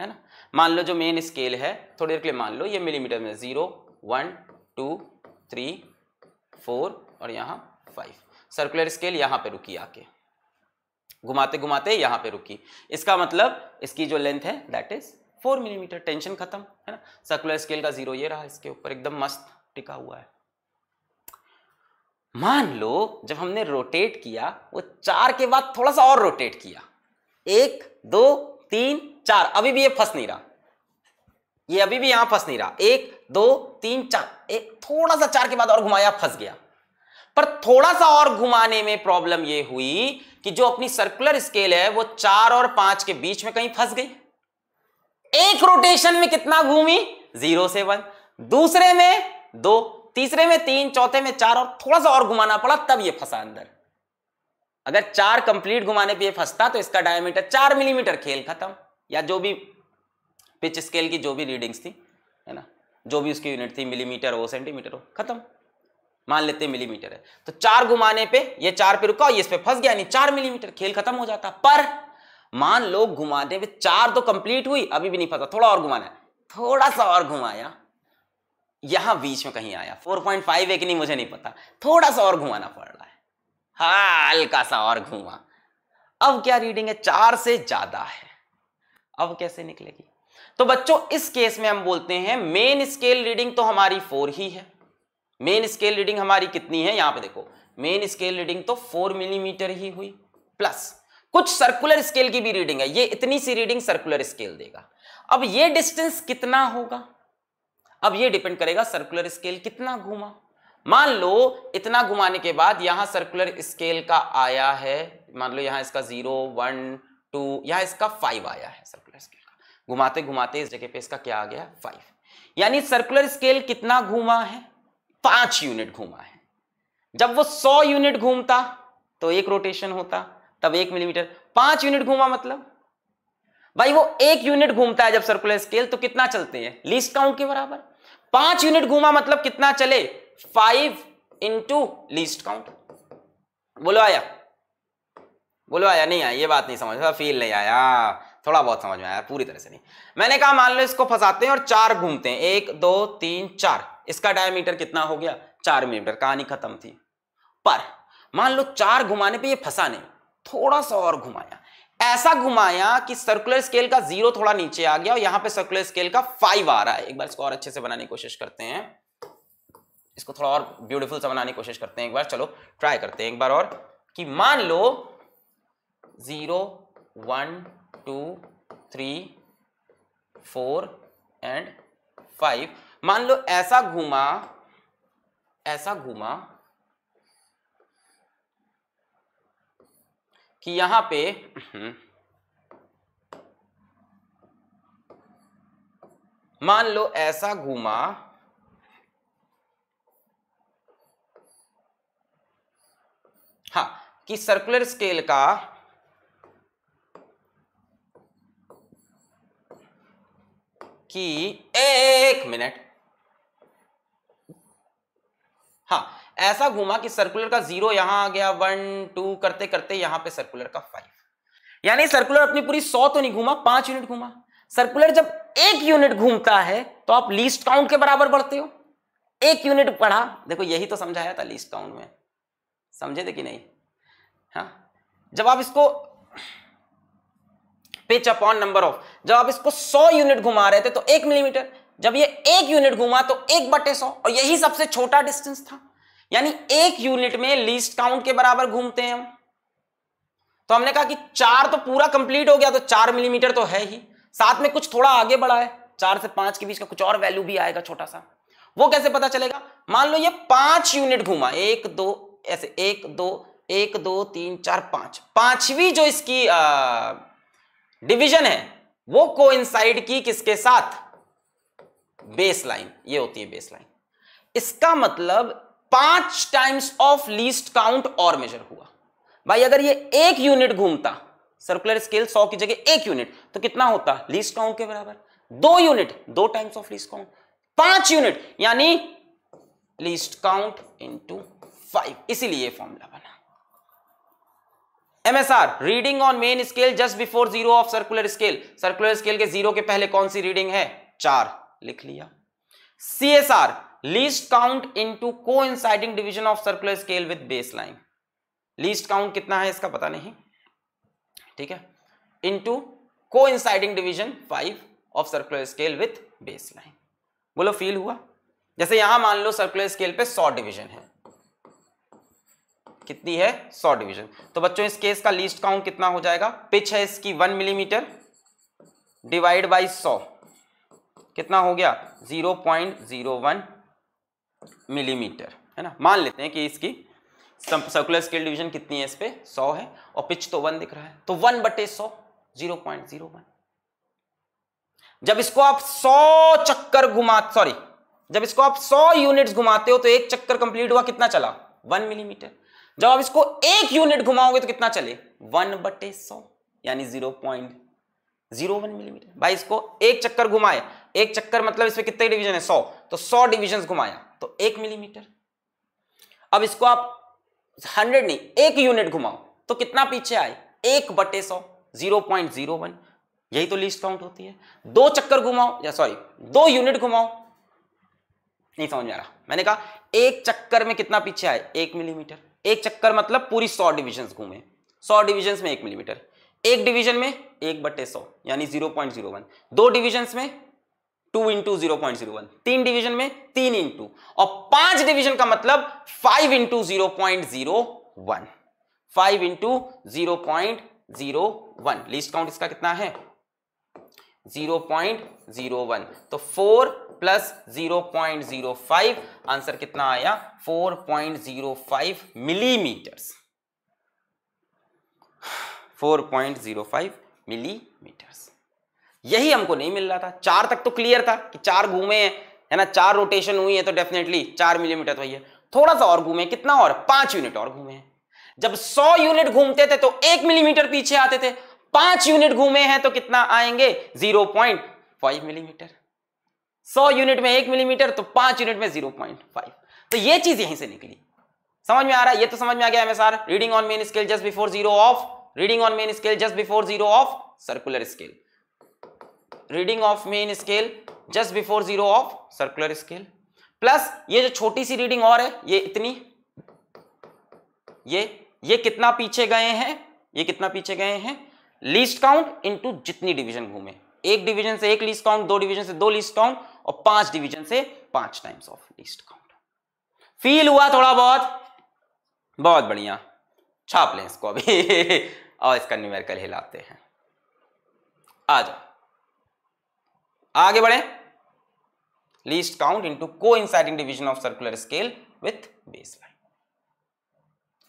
है ना मान लो जो मेन स्केल है थोड़ी देर के लिए मान लो ये मिलीमीटर में zero one two three four और यहाँ फाइव सर्कुलर स्केल यहाँ पे रुकी आके घुमाते घुमाते यहाँ पे रुकी इसका मतलब इसकी जो लेंथ है that is four millimetre tension खत्म है ना सर्कुलर स्केल का जीरो ये रहा इसके ऊपर एकदम मस्त टिका हुआ है मान लो जब हमने रोटेट किया वो चार के बाद थोड़ा सा और रोटेट किया एक दो तीन चार अभी भी ये फंस नहीं रहा ये अभी भी यहां फंस नहीं रहा एक दो तीन चार एक थोड़ा सा चार के बाद और घुमाया फंस गया पर थोड़ा सा और घुमाने में प्रॉब्लम यह हुई कि जो अपनी सर्कुलर स्केल है वो चार और पांच के बीच में कहीं फंस गई एक रोटेशन में कितना घूमी जीरो से वन दूसरे में दो तीसरे में तीन चौथे में चार और थोड़ा सा और घुमाना पड़ा तब ये फंसा अंदर अगर चार कंप्लीट घुमाने पे ये फंसता तो इसका डायमीटर चार मिलीमीटर खेल खत्म या जो भी पिच स्केल की जो भी रीडिंग्स थी है ना जो भी उसकी यूनिट थी मिलीमीटर हो सेंटीमीटर हो खत्म मान लेते मिलीमीटर है तो चार घुमाने पे ये चार पे रुका ये इस पे फंस गया नहीं चार मिलीमीटर खेल खत्म हो जाता पर मान लो घुमाने पे चार तो कंप्लीट हुई अभी भी नहीं फंसा थोड़ा और घुमाना है थोड़ा सा और घुमाया यहां बीच में कहीं आया 4.5 है कि नहीं मुझे नहीं पता थोड़ा सा और घुमाना पड़ रहा है हा हल्का सा और घुमा अब क्या रीडिंग है चार से ज्यादा है अब कैसे निकलेगी तो बच्चों इस केस में हम बोलते हैं मेन स्केल रीडिंग तो हमारी फोर ही है मेन स्केल रीडिंग हमारी कितनी है यहां पे देखो मेन स्केल रीडिंग तो फोर मिलीमीटर ही हुई प्लस कुछ सर्कुलर स्केल की भी रीडिंग है ये इतनी सी रीडिंग सर्कुलर स्केल देगा अब ये डिस्टेंस कितना होगा अब ये डिपेंड करेगा सर्कुलर स्केल कितना घूमा मान लो इतना घुमाने के बाद यहां सर्कुलर स्केल का आया है मान लो यहां इसका जीरो वन टू यहां इसका फाइव आया है सर्कुलर स्केल का घुमाते घुमाते इस जगह पे इसका क्या आ गया फाइव यानी सर्कुलर स्केल कितना घुमा है पांच यूनिट घूमा है जब वो सौ यूनिट घूमता तो एक रोटेशन होता तब एक मिलीमीटर पांच यूनिट घूमा मतलब भाई वो एक यूनिट घूमता है जब सर्कुलर स्केल तो कितना चलते हैं लीस्ट काउंट के बराबर पांच यूनिट घूमा मतलब कितना चले फाइव इंटू लीस्ट काउंट बोलो आया बोलो आया नहीं आया ये बात नहीं समझ फील नहीं आया थोड़ा बहुत समझ में आया पूरी तरह से नहीं मैंने कहा मान लो इसको फंसाते हैं और चार घूमते हैं एक दो तीन चार इसका डायमीटर कितना हो गया चार मिलीमीटर कहानी खत्म थी पर मान लो चार घुमाने पे ये फंसा नहीं थोड़ा सा और घुमाया ऐसा घुमाया कि सर्कुलर स्केल का जीरो थोड़ा नीचे आ गया और यहां पे सर्कुलर स्केल का फाइव आ रहा है एक बार इसको और अच्छे से बनाने की कोशिश करते हैं इसको थोड़ा और ब्यूटीफुल से बनाने की कोशिश करते हैं एक बार चलो ट्राई करते हैं एक बार और कि मान लो zero one two three four and five मान लो ऐसा घूमा ऐसा घूमा कि यहां पे हम्म, मान लो ऐसा घूमा हा कि सर्कुलर स्केल का कि एक मिनट हाँ ऐसा घूमा कि सर्कुलर का जीरो यहां आ गया वन टू करते करते यहां पे सर्कुलर का फाइव यानी सर्कुलर अपनी पूरी सौ तो नहीं घूमा पांच यूनिट घूमा सर्कुलर जब एक यूनिट घूमता है तो आप लीस्ट काउंट के बराबर बढ़ते हो एक यूनिट पढ़ा देखो यही तो समझाया था लीस्ट काउंट में समझे थे कि नहीं हाँ जब आप इसको पिच अपॉन नंबर ऑफ जब आप इसको सौ यूनिट घुमा रहे थे तो एक मिलीमीटर जब ये एक यूनिट घूमा तो एक बटे सौ और यही सबसे छोटा डिस्टेंस था यानी एक यूनिट में लीस्ट काउंट के बराबर घूमते हैं हम तो हमने कहा कि चार तो पूरा कंप्लीट हो गया तो चार मिलीमीटर तो है ही साथ में कुछ थोड़ा आगे बढ़ा है चार से पांच के बीच का कुछ और वैल्यू भी आएगा छोटा सा वो कैसे पता चलेगा मान लो ये पांच यूनिट घूमा एक दो ऐसे एक दो एक दो तीन चार पांच पांचवी जो इसकी डिवीजन है वो कोइंसाइड की किसके साथ बेस लाइन ये होती है बेस लाइन इसका मतलब पांच टाइम्स ऑफ लीस्ट काउंट और मेजर हुआ भाई अगर ये एक यूनिट घूमता सर्कुलर स्केल सौ की जगह एक यूनिट तो कितना होता लीस्ट काउंट के बराबर दो यूनिट दो टाइम्स ऑफ लीस्ट काउंट पांच यूनिट यानी लीस्ट काउंट इंटू फाइव इसीलिए फॉर्मूला बना MSR reading on main scale just before zero of circular scale circular scale के जीरो के पहले कौन सी रीडिंग है चार लिख लिया C S R least count into coinciding division of circular scale with base line least count कितना है इसका पता नहीं ठीक है into coinciding division five of circular scale with base line बोलो फील हुआ जैसे यहां मान लो सर्कुलर स्केल पे सौ डिवीजन है कितनी है सौ डिवीजन तो बच्चों इस केस का लीस्ट काउंट कितना हो जाएगा पिच है इसकी वन मिलीमीटर डिवाइड बाई सौ कितना हो गया 0.01 मिलीमीटर है ना मान लेते हैं कि इसकी सर्कुलर स्केल डिवीजन कितनी है इस पर सौ है और पिच तो वन दिख रहा है तो वन बटे सौ जीरो पॉइंट जीरो वन जब इसको आप सौ चक्कर घुमा सॉरी जब इसको आप सौ यूनिट्स घुमाते हो तो एक चक्कर कंप्लीट हुआ कितना चला वन मिलीमीटर जब आप इसको एक यूनिट घुमाओगे तो कितना चले वन बटे सौ यानी zero point zero one millimetre भाई इसको एक चक्कर घुमाए एक चक्कर मतलब इसमें कितने डिवीजन है सौ तो सौ डिवीजन घुमाया तो एक मिलीमीटर अब इसको आप हंड्रेड नहीं एक यूनिट घुमाओ तो कितना पीछे आए एक बटे सौ जीरो पॉइंट जीरो वन यही तो लीस्ट काउंट होती है दो चक्कर घुमाओ या सॉरी दो यूनिट घुमाओ नहीं समझ में आ रहा मैंने कहा एक चक्कर में कितना पीछे आए एक मिलीमीटर एक चक्कर मतलब पूरी सौ डिविजन घूमे सौ डिविजन में एक मिलीमीटर एक डिवीजन में एक बटे सौ यानी जीरो पॉइंट जीरो वन दो डिविजन में two into zero point zero one तीन डिवीजन में तीन इंटू और पांच डिवीजन का मतलब five into zero point zero one five into zero point zero one least count इसका कितना है जीरो पॉइंट जीरो वन तो four plus zero point zero five answer कितना आया four point zero five millimetre four point zero five millimetres यही हमको नहीं मिल रहा था चार तक तो क्लियर था कि चार घूमे है ना चार रोटेशन हुई है तो डेफिनेटली चार मिलीमीटर तो है थोड़ा सा और घूमे कितना और पांच यूनिट और घूमे जब सौ यूनिट घूमते थे तो एक मिलीमीटर पीछे आते थे पांच यूनिट घूमे हैं तो कितना आएंगे जीरो पॉइंट फाइव मिलीमीटर सौ यूनिट में एक मिलीमीटर तो पांच यूनिट में जीरो पॉइंट फाइव तो ये चीज यहीं से निकली समझ में आ रहा है ये तो समझ में आ गया sir reading on main scale just before zero of reading on main scale just before zero of circular scale reading of main scale just before zero of circular scale plus ये जो छोटी सी रीडिंग और है ये इतनी ये ये कितना पीछे गए हैं ये कितना पीछे गए हैं लीस्ट काउंट इनटू जितनी डिवीजन घूमे एक डिवीजन से एक लीस्ट काउंट दो डिवीजन से दो लीस्ट काउंट और पांच डिवीजन से पांच times of least count feel हुआ थोड़ा बहुत बहुत बढ़िया छाप लें इसको अभी <laughs> और इसका न्यूमेरिकल हिलाते हैं आ जाओ आगे बढ़े least count into coinciding division of circular scale with base line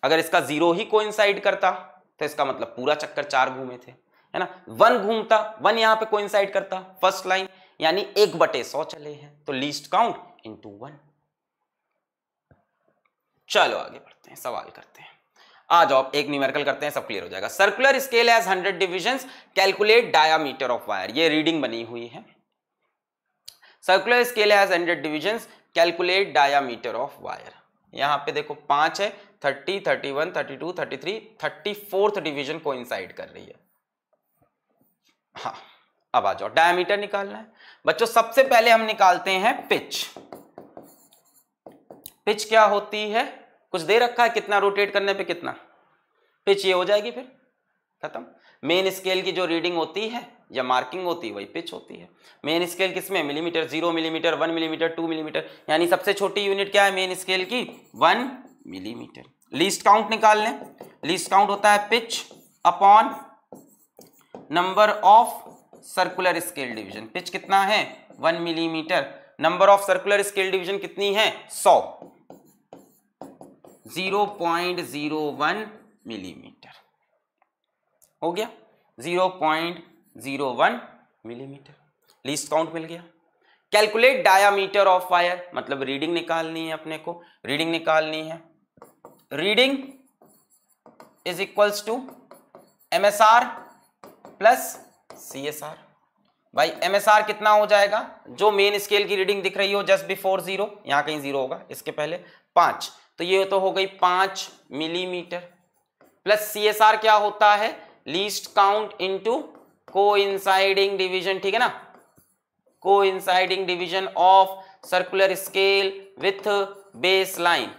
अगर इसका जीरो ही को करता तो इसका मतलब पूरा चक्कर चार घूमे थे है ना वन घूमता वन यहां पे कोइंसाइड करता फर्स्ट लाइन यानी एक बटे सौ चले हैं तो लीस्ट काउंट इंटू वन चलो आगे बढ़ते हैं सवाल करते हैं आ जाओ एक न्यूमेरिकल करते हैं सब क्लियर हो जाएगा circular scale as hundred division calculate diameter of wire ये रीडिंग बनी हुई है circular scale has hundred division calculate diameter of wire यहाँ पे देखो पांच है thirty thirty one thirty two thirty three thirty fourth division को कर रही है हाँ अब आ जाओ डायमीटर निकालना है बच्चों सबसे पहले हम निकालते हैं पिच पिच क्या होती है कुछ दे रखा है कितना रोटेट करने पे कितना पिच ये हो जाएगी फिर खत्म मेन स्केल की जो रीडिंग होती है या मार्किंग होती है वही पिच होती है मेन स्केल किस में millimetre zero millimetre one millimetre two millimetre यानी सबसे छोटी यूनिट क्या है मेन स्केल की वन मिलीमीटर लीस्ट काउंट निकाल लें लीस्ट काउंट होता है pitch upon number of circular scale division pitch कितना है one millimetre number of circular scale division कितनी है सौ zero point zero one millimetre हो गया zero point zero one millimetre least count मिल गया कैलकुलेट डायामीटर ऑफ वायर मतलब रीडिंग निकालनी है अपने को रीडिंग निकालनी है reading is equals to M S R plus C S R भाई एम एस आर कितना हो जाएगा जो मेन स्केल की रीडिंग दिख रही हो जस्ट बिफोर जीरो यहां कहीं जीरो होगा इसके पहले पांच तो ये तो हो गई पांच millimetre plus C S R क्या होता है least count into coinciding division ठीक है ना को coinciding division of circular scale with base line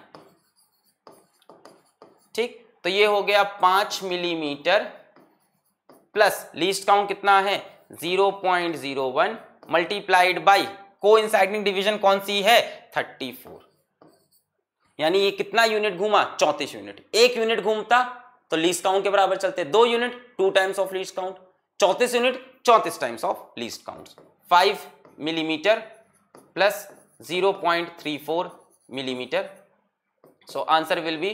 ठीक तो ये हो गया पांच मिलीमीटर प्लस लीस्ट काउंट कितना है zero point zero one multiplied by coinciding division कौन सी है थर्टी फोर यानी ये कितना यूनिट घूमा चौतीस यूनिट एक यूनिट घूमता तो लीस्ट काउंट के बराबर चलते दो unit two times of least count चौतीस यूनिट चौंतीस times of least count five millimetre plus zero point three four millimetre so answer will be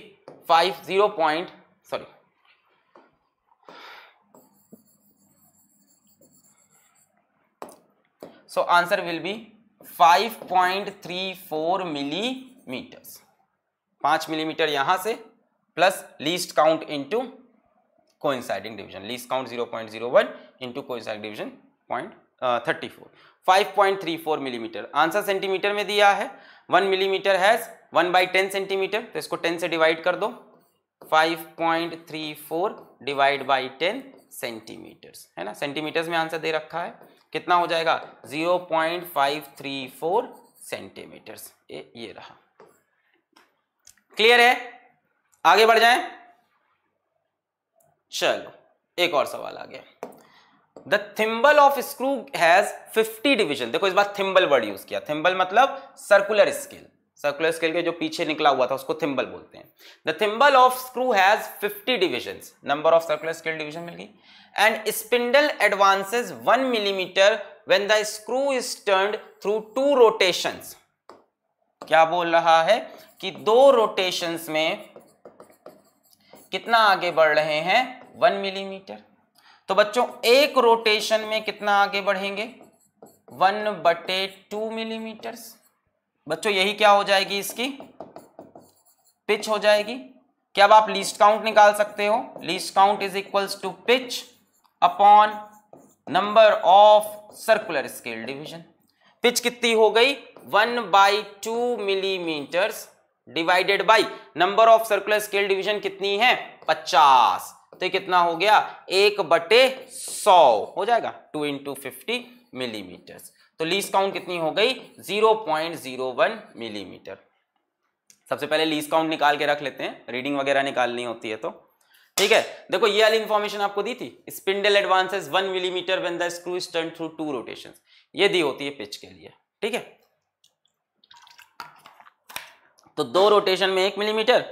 five zero point sorry so answer will be five point three four millimetre पांच millimetre यहां से plus least count into coinciding division least count 0.01 into coinciding division point thirty four five point three four millimetre answer centimetre में दिया है one millimetre has one by ten centimetre तो इसको ten से divide कर दो five point three four divide by ten centimetres है ना सेंटीमीटर्स में आंसर दे रखा है कितना हो जाएगा zero point five three four centimetres ये ये रहा क्लियर है आगे बढ़ जाएं चलो एक और सवाल आ गया the thimble of screw has 50 division देखो इस बार थिम्बल वर्ड यूज किया थिम्बल मतलब सर्कुलर स्केल सर्कुलर स्केल के जो पीछे निकला हुआ था उसको थिम्बल बोलते हैं the thimble of screw has 50 division number of circular scale division मिल गई and spindle advances one millimetre when the screw is turn through two rotation क्या बोल रहा है कि दो रोटेशन में कितना आगे बढ़ रहे हैं वन मिलीमीटर तो बच्चों एक रोटेशन में कितना आगे बढ़ेंगे वन बटे टू मिलीमीटर बच्चों यही क्या हो जाएगी इसकी पिच हो जाएगी क्या अब आप लीस्ट काउंट निकाल सकते हो least count is equals to pitch upon number of circular scale division pitch कितनी हो गई one by two millimetre divided by number of circular scale division कितनी है पचास तो कितना हो गया एक बटे सौ हो जाएगा टू इंटू फिफ्टी मिलीमीटर तो लीज काउंट कितनी हो गई zero point zero one millimetre सबसे पहले लीज काउंट निकाल के रख लेते हैं रीडिंग वगैरह निकालनी होती है तो ठीक है देखो ये वाली इंफॉर्मेशन आपको दी थी spindle advances one millimetre when the screw turn through two rotation ये दी होती है पिच के लिए ठीक है तो दो रोटेशन में एक मिलीमीटर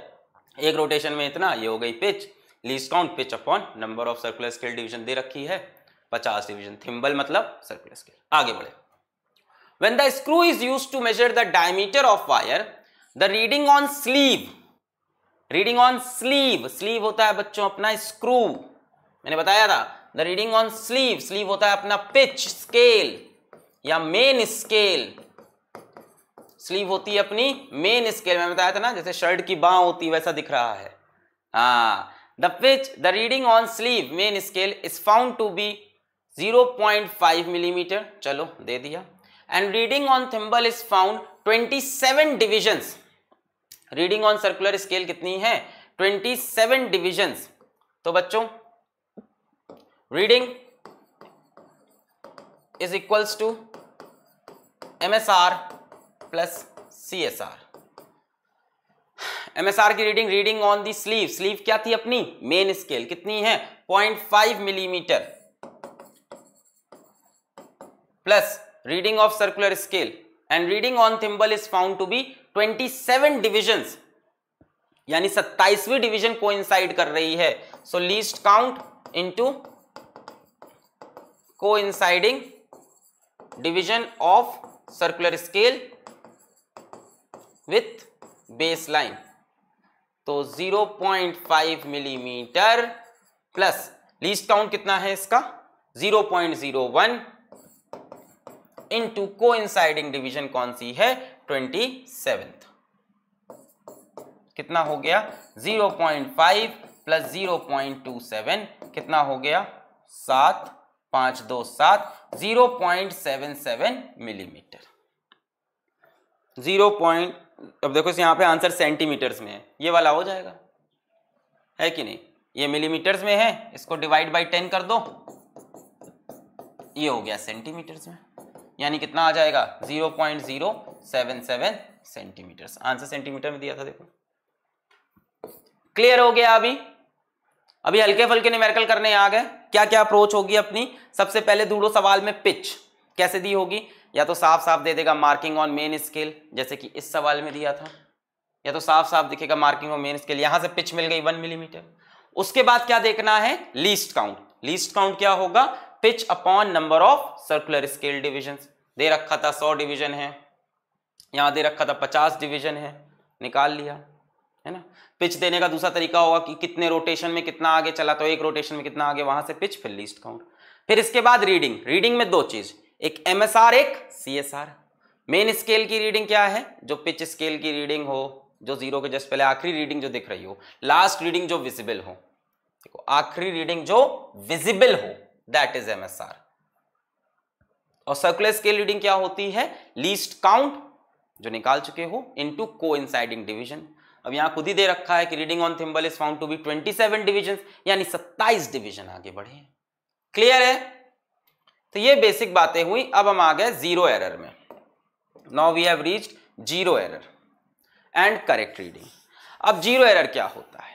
एक रोटेशन में इतना ये हो गई pitch least count pitch upon number of circular scale division दे रखी है पचास डिवीजन थिम्बल मतलब सर्कुलर स्केल आगे बढ़े when the screw is used to measure the diameter of wire the reading on sleeve reading on sleeve sleeve होता है बच्चों अपना स्क्रू मैंने बताया था the reading on sleeve sleeve होता है अपना पिच स्केल या मेन स्केल स्लीव होती है अपनी मेन स्केल मैंने बताया था ना जैसे शर्ट की बाह होती वैसा दिख रहा है हाँ the which the reading on sleeve main scale is found to be 0.5 millimetre mm, चलो दे दिया and reading on thimble is found 27 seven division reading on circular scale कितनी है 27 सेवन डिविजन तो बच्चों reading is equals to M S R plus C S R MSR की reading reading on the sleeve sleeve क्या थी अपनी main scale कितनी है 0.5 millimetre plus reading of circular scale and reading on thimble is found to be 27 division यानी 27वीं division coincide कर रही है सो लीस्ट काउंट को coinciding division of circular scale base line तो 0.5 मिलीमीटर प्लस लीस्ट काउंट कितना है इसका 0.01 पॉइंट जीरो वन इंटू को कौन सी है ट्वेंटी कितना हो गया 0.5 point five plus zero point two seven कितना हो गया सात पांच दो सात zero point seven seven millimetre zero point अब देखो यहाँ पे आंसर सेंटीमीटर्स में है ये वाला हो जाएगा है कि नहीं ये मिलीमीटर्स में है इसको डिवाइड बाई टेन कर दो ये हो गया सेंटीमीटर्स में यानी कितना आ जाएगा zero point zero seven seven centimetres answer centimetre में दिया था देखो क्लियर हो गया अभी अभी हल्के फुल्के निमेरिकल करने आ गए क्या क्या अप्रोच होगी अपनी सबसे पहले दूड़ो सवाल में पिच कैसे दी होगी या तो साफ साफ दे देगा मार्किंग ऑन मेन स्केल जैसे कि इस सवाल में दिया था या तो साफ साफ दिखेगा मार्किंग ऑन मेन स्केल यहां से पिच मिल गई वन मिलीमीटर उसके बाद क्या देखना है लीस्ट काउंट लीस्ट काउंट क्या होगा pitch upon number of circular scale division दे रखा था सौ डिविजन है यहां दे रखा था पचास डिविजन है निकाल लिया है ना पिच देने का दूसरा तरीका होगा कि कितने रोटेशन में कितना आगे चला तो एक रोटेशन में कितना आगे वहां से पिच फिर लीस्ट काउंट फिर इसके बाद रीडिंग रीडिंग में दो चीज एक एम एस आर एक C S R main scale की रीडिंग क्या है जो पिच स्केल की रीडिंग हो जो जीरो के जस्ट पहले आखिरी रीडिंग जो दिख रही हो लास्ट रीडिंग जो विजिबल हो देखो आखिरी रीडिंग जो विजिबल हो that is M S R और सर्कुलर स्केल रीडिंग क्या होती है लीस्ट काउंट जो निकाल चुके हो इनटू को साइडिंग डिविजन अब यहां खुद ही दे रखा है कि reading on thimble is found to be 27 division यानी 27 डिवीजन आगे बढ़े क्लियर है तो ये बेसिक बातें हुई अब हम आ गए जीरो एरर में now we have reached zero error and correct reading अब जीरो एरर क्या होता है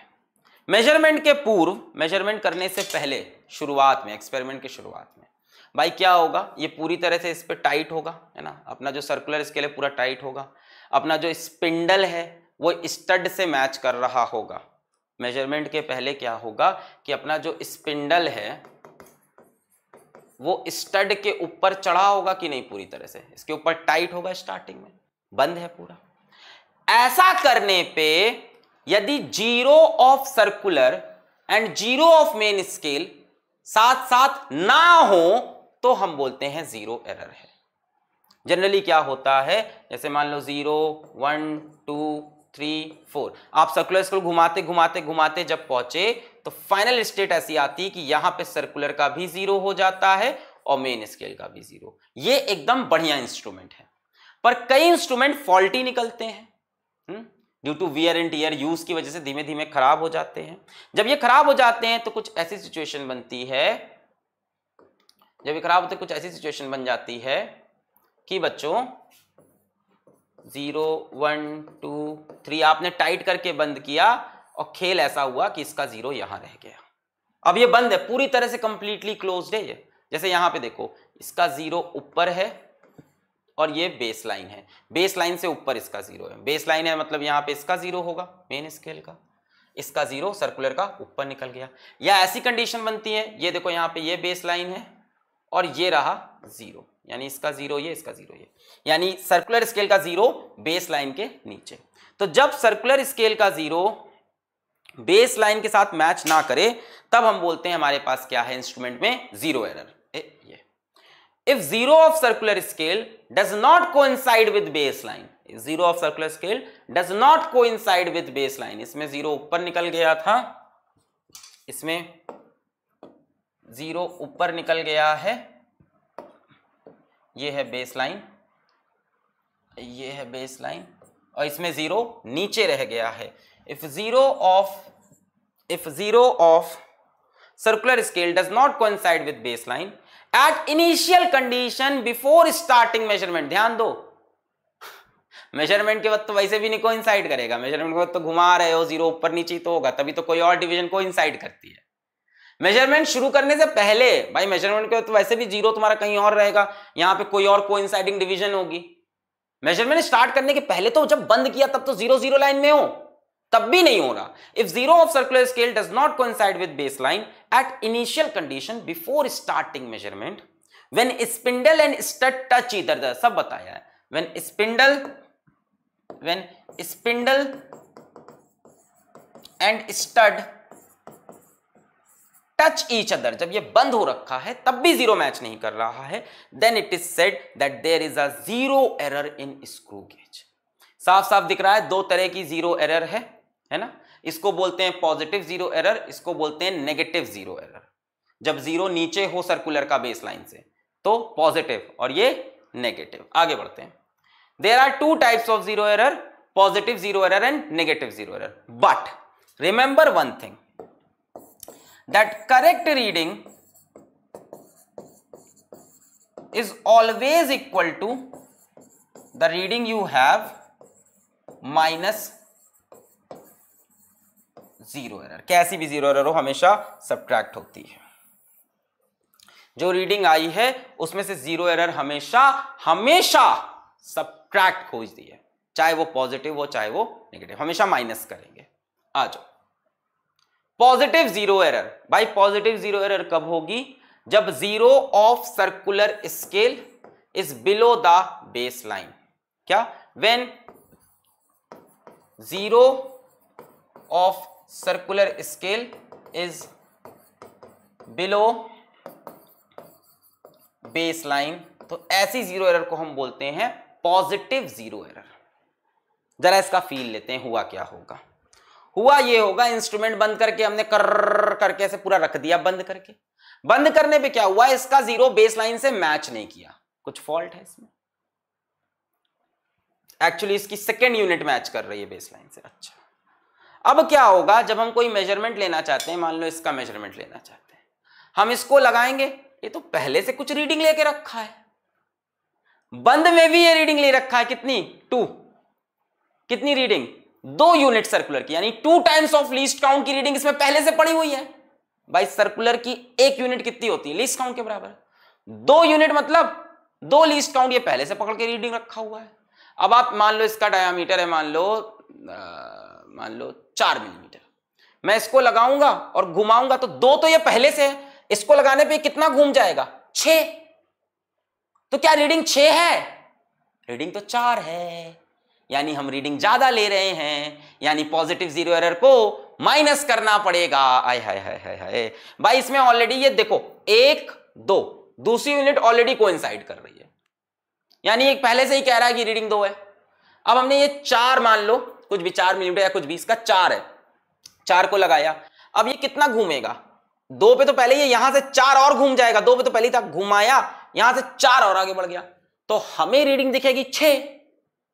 मेजरमेंट के पूर्व मेजरमेंट करने से पहले शुरुआत में एक्सपेरिमेंट की शुरुआत में भाई क्या होगा ये पूरी तरह से इस पर टाइट होगा है ना अपना जो सर्कुलर इसके लिए पूरा टाइट होगा अपना जो स्पिंडल है वो स्टड से मैच कर रहा होगा मेजरमेंट के पहले क्या होगा कि अपना जो स्पिंडल है वो स्टड के ऊपर चढ़ा होगा कि नहीं पूरी तरह से इसके ऊपर टाइट होगा स्टार्टिंग में बंद है पूरा ऐसा करने पे यदि zero of circular and zero of main scale साथ साथ ना हो तो हम बोलते हैं जीरो एरर है जनरली क्या होता है जैसे मान लो zero one two three four आप सर्कुलर इसको घुमाते घुमाते घुमाते जब पहुंचे तो फाइनल स्टेट ऐसी आती कि यहां पे सर्कुलर का भी जीरो हो जाता है और मेन स्केल का भी जीरो ये एकदम बढ़िया इंस्ट्रूमेंट है पर कई इंस्ट्रूमेंट फॉल्टी निकलते हैं due to wear and tear use की वजह से धीमे धीमे खराब हो जाते हैं जब ये खराब हो जाते हैं तो कुछ ऐसी सिचुएशन बनती है जब ये खराब होते कुछ ऐसी सिचुएशन बन जाती है कि बच्चों जीरो वन टू थ्री आपने टाइट करके बंद किया और खेल ऐसा हुआ कि इसका जीरो यहां रह गया अब ये बंद है पूरी तरह से कंप्लीटली क्लोज है ये जैसे यहां पे देखो इसका जीरो ऊपर है और ये बेस लाइन है बेस लाइन से ऊपर इसका जीरो है बेस लाइन है मतलब यहाँ पे इसका जीरो होगा मेन स्केल का इसका जीरो सर्कुलर का ऊपर निकल गया या ऐसी कंडीशन बनती है ये देखो यहाँ पे ये बेस लाइन है और ये रहा जीरो यानी इसका जीरो ये इसका जीरो ये यानी सर्कुलर स्केल का जीरो बेस लाइन के नीचे तो जब सर्कुलर स्केल का जीरो बेस लाइन के साथ मैच ना करे तब हम बोलते हैं हमारे पास क्या है इंस्ट्रूमेंट में जीरो एरर ये if zero of circular scale does not coincide with base line zero of circular scale does not coincide with base line इसमें जीरो ऊपर निकल गया था इसमें जीरो ऊपर निकल गया है ये है बेस लाइन ये है बेस लाइन और इसमें ज़ीरो नीचे रह गया है if zero of if zero of circular scale does not coincide with base line at initial condition before starting measurement ध्यान दो मेजरमेंट के वक्त तो वैसे भी नहीं कोइंसाइड करेगा मेजरमेंट के वक्त तो घुमा रहे हो जीरो ऊपर नीचे तो होगा तभी तो कोई और डिवीजन कोइंसाइड करती है मेजरमेंट शुरू करने से पहले भाई मेजरमेंट के तो वैसे भी जीरो तुम्हारा कहीं और रहेगा यहां पे कोई और को डिवीजन होगी मेजरमेंट स्टार्ट करने के पहले तो जब बंद किया तब तो जीरो जीरो लाइन में हो तब भी नहीं हो रहा if zero of circular scale does not coincide with base line at initial condition before starting measurement when spindle and stud touch इधर उधर सब बताया है when spindle when spindle and stud touch each other जब ये बंद हो रखा है तब भी जीरो मैच नहीं कर रहा है then it is said that there is a zero error in screw gauge साफ साफ दिख रहा है दो तरह की जीरो एरर है है ना इसको बोलते हैं पॉजिटिव जीरो एरर इसको बोलते हैं नेगेटिव जीरो एरर जब जीरो नीचे हो सर्कुलर का बेस लाइन से तो पॉजिटिव और ये नेगेटिव आगे बढ़ते हैं there are two types of zero error positive zero error and negative zero error but remember one thing that correct reading is always equal to the reading you have minus zero error कैसी भी zero error हो हमेशा subtract होती है जो reading आई है उसमें से जीरो एरर हमेशा हमेशा सब्ट्रैक्ट दी है चाहे वो पॉजिटिव हो चाहे वो नेगेटिव हमेशा माइनस करेंगे आ जाओ पॉजिटिव जीरो एरर भाई पॉजिटिव जीरो एरर कब होगी जब zero of circular scale is below the base line क्या when zero of circular scale is below base line तो ऐसी जीरो एरर को हम बोलते हैं पॉजिटिव जीरो एरर जरा इसका फील लेते हैं हुआ क्या होगा हुआ ये होगा इंस्ट्रूमेंट बंद करके हमने कर करके ऐसे पूरा रख दिया बंद करके बंद करने पे क्या हुआ इसका जीरो बेस लाइन से मैच नहीं किया कुछ फॉल्ट है इसमें एक्चुअली इसकी सेकेंड यूनिट मैच कर रही है बेस लाइन से अच्छा अब क्या होगा जब हम कोई मेजरमेंट लेना चाहते हैं मान लो इसका मेजरमेंट लेना चाहते हैं हम इसको लगाएंगे ये तो पहले से कुछ रीडिंग लेके रखा है बंद में भी ये रीडिंग ले रखा है कितनी टू कितनी रीडिंग दो यूनिट सर्कुलर की यानी two times of least count की रीडिंग इसमें पहले से पड़ी हुई है भाई सर्कुलर की एक यूनिट कितनी होती है लीस्ट काउंट के बराबर दो यूनिट मतलब दो लीस्ट काउंट ये पहले से पकड़ के रीडिंग रखा हुआ है अब आप मान लो इसका डायामीटर है मान लो मान लो चार मिलीमीटर मैं इसको लगाऊंगा और घुमाऊंगा तो दो तो ये पहले से है इसको लगाने पे कितना घूम जाएगा छे तो क्या रीडिंग छे है रीडिंग तो चार है यानी हम रीडिंग ज्यादा ले रहे हैं यानी पॉजिटिव जीरो एरर को माइनस करना पड़ेगा आय हाय हाय हाय हाय भाई इसमें ऑलरेडी ये देखो एक दो दूसरी यूनिट ऑलरेडी कोइंसाइड कर रही है यानी एक पहले से ही कह रहा है कि रीडिंग दो है अब हमने ये चार मान लो कुछ भी चार मिनट या कुछ भी इसका चार है चार को लगाया अब ये कितना घूमेगा दो पे तो पहले ये यहां से चार और घूम जाएगा दो पे तो पहले तक घुमाया यहां से चार और आगे बढ़ गया तो हमें रीडिंग दिखेगी छह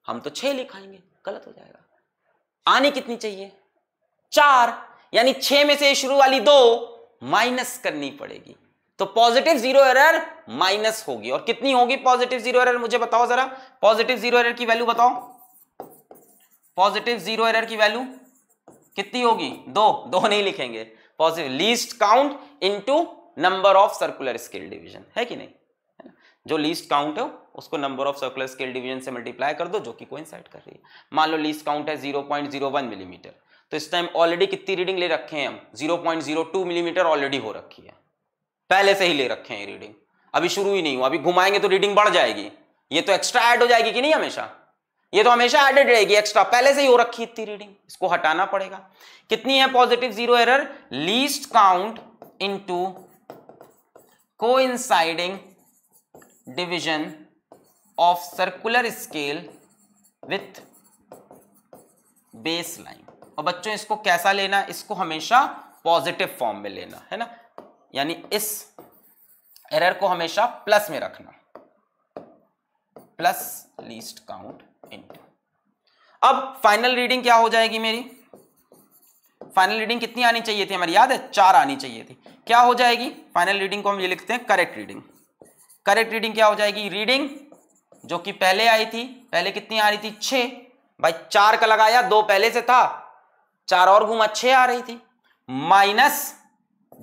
हम तो छह लिखाएंगे गलत हो जाएगा आनी कितनी चाहिए चार यानी छह में से शुरू वाली दो माइनस करनी पड़ेगी तो पॉजिटिव जीरो एरर माइनस होगी और कितनी होगी पॉजिटिव जीरो एरर मुझे बताओ जरा पॉजिटिव जीरो एरर की वैल्यू बताओ पॉजिटिव जीरो एरर की वैल्यू कितनी होगी दो दो नहीं लिखेंगे positive least count into number of circular scale division है कि नहीं है ना जो लीस्ट काउंट है उसको number of circular scale division से मल्टीप्लाई कर दो जो कि कोइंसाइड कर रही है मान लो लीस्ट काउंट है 0.01 मिलीमीटर mm. तो इस टाइम ऑलरेडी कितनी रीडिंग ले रखे हैं हम 0.02 मिलीमीटर mm ऑलरेडी हो रखी है पहले से ही ले रखे हैं रीडिंग अभी शुरू ही नहीं हुआ अभी घुमाएंगे तो रीडिंग बढ़ जाएगी ये तो एक्स्ट्रा ऐड हो जाएगी कि नहीं हमेशा ये तो हमेशा एडेड रहेगी एक्स्ट्रा पहले से ही हो रखी इतनी रीडिंग इसको हटाना पड़ेगा कितनी है positive zero error least count into coinciding division of circular scale with base line और बच्चों इसको कैसा लेना इसको हमेशा पॉजिटिव फॉर्म में लेना है ना यानी इस एरर को हमेशा प्लस में रखना प्लस लीस्ट काउंट इन अब फाइनल रीडिंग क्या हो जाएगी मेरी फाइनल रीडिंग कितनी आनी चाहिए थी हमारी याद है चार आनी चाहिए थी क्या हो जाएगी फाइनल रीडिंग को हम ये लिखते हैं करेक्ट रीडिंग करेक्ट रीडिंग क्या हो जाएगी रीडिंग जो कि पहले आई थी पहले कितनी आ रही थी छः भाई चार का लगाया दो पहले से था चार और घूमा छः आ रही थी minus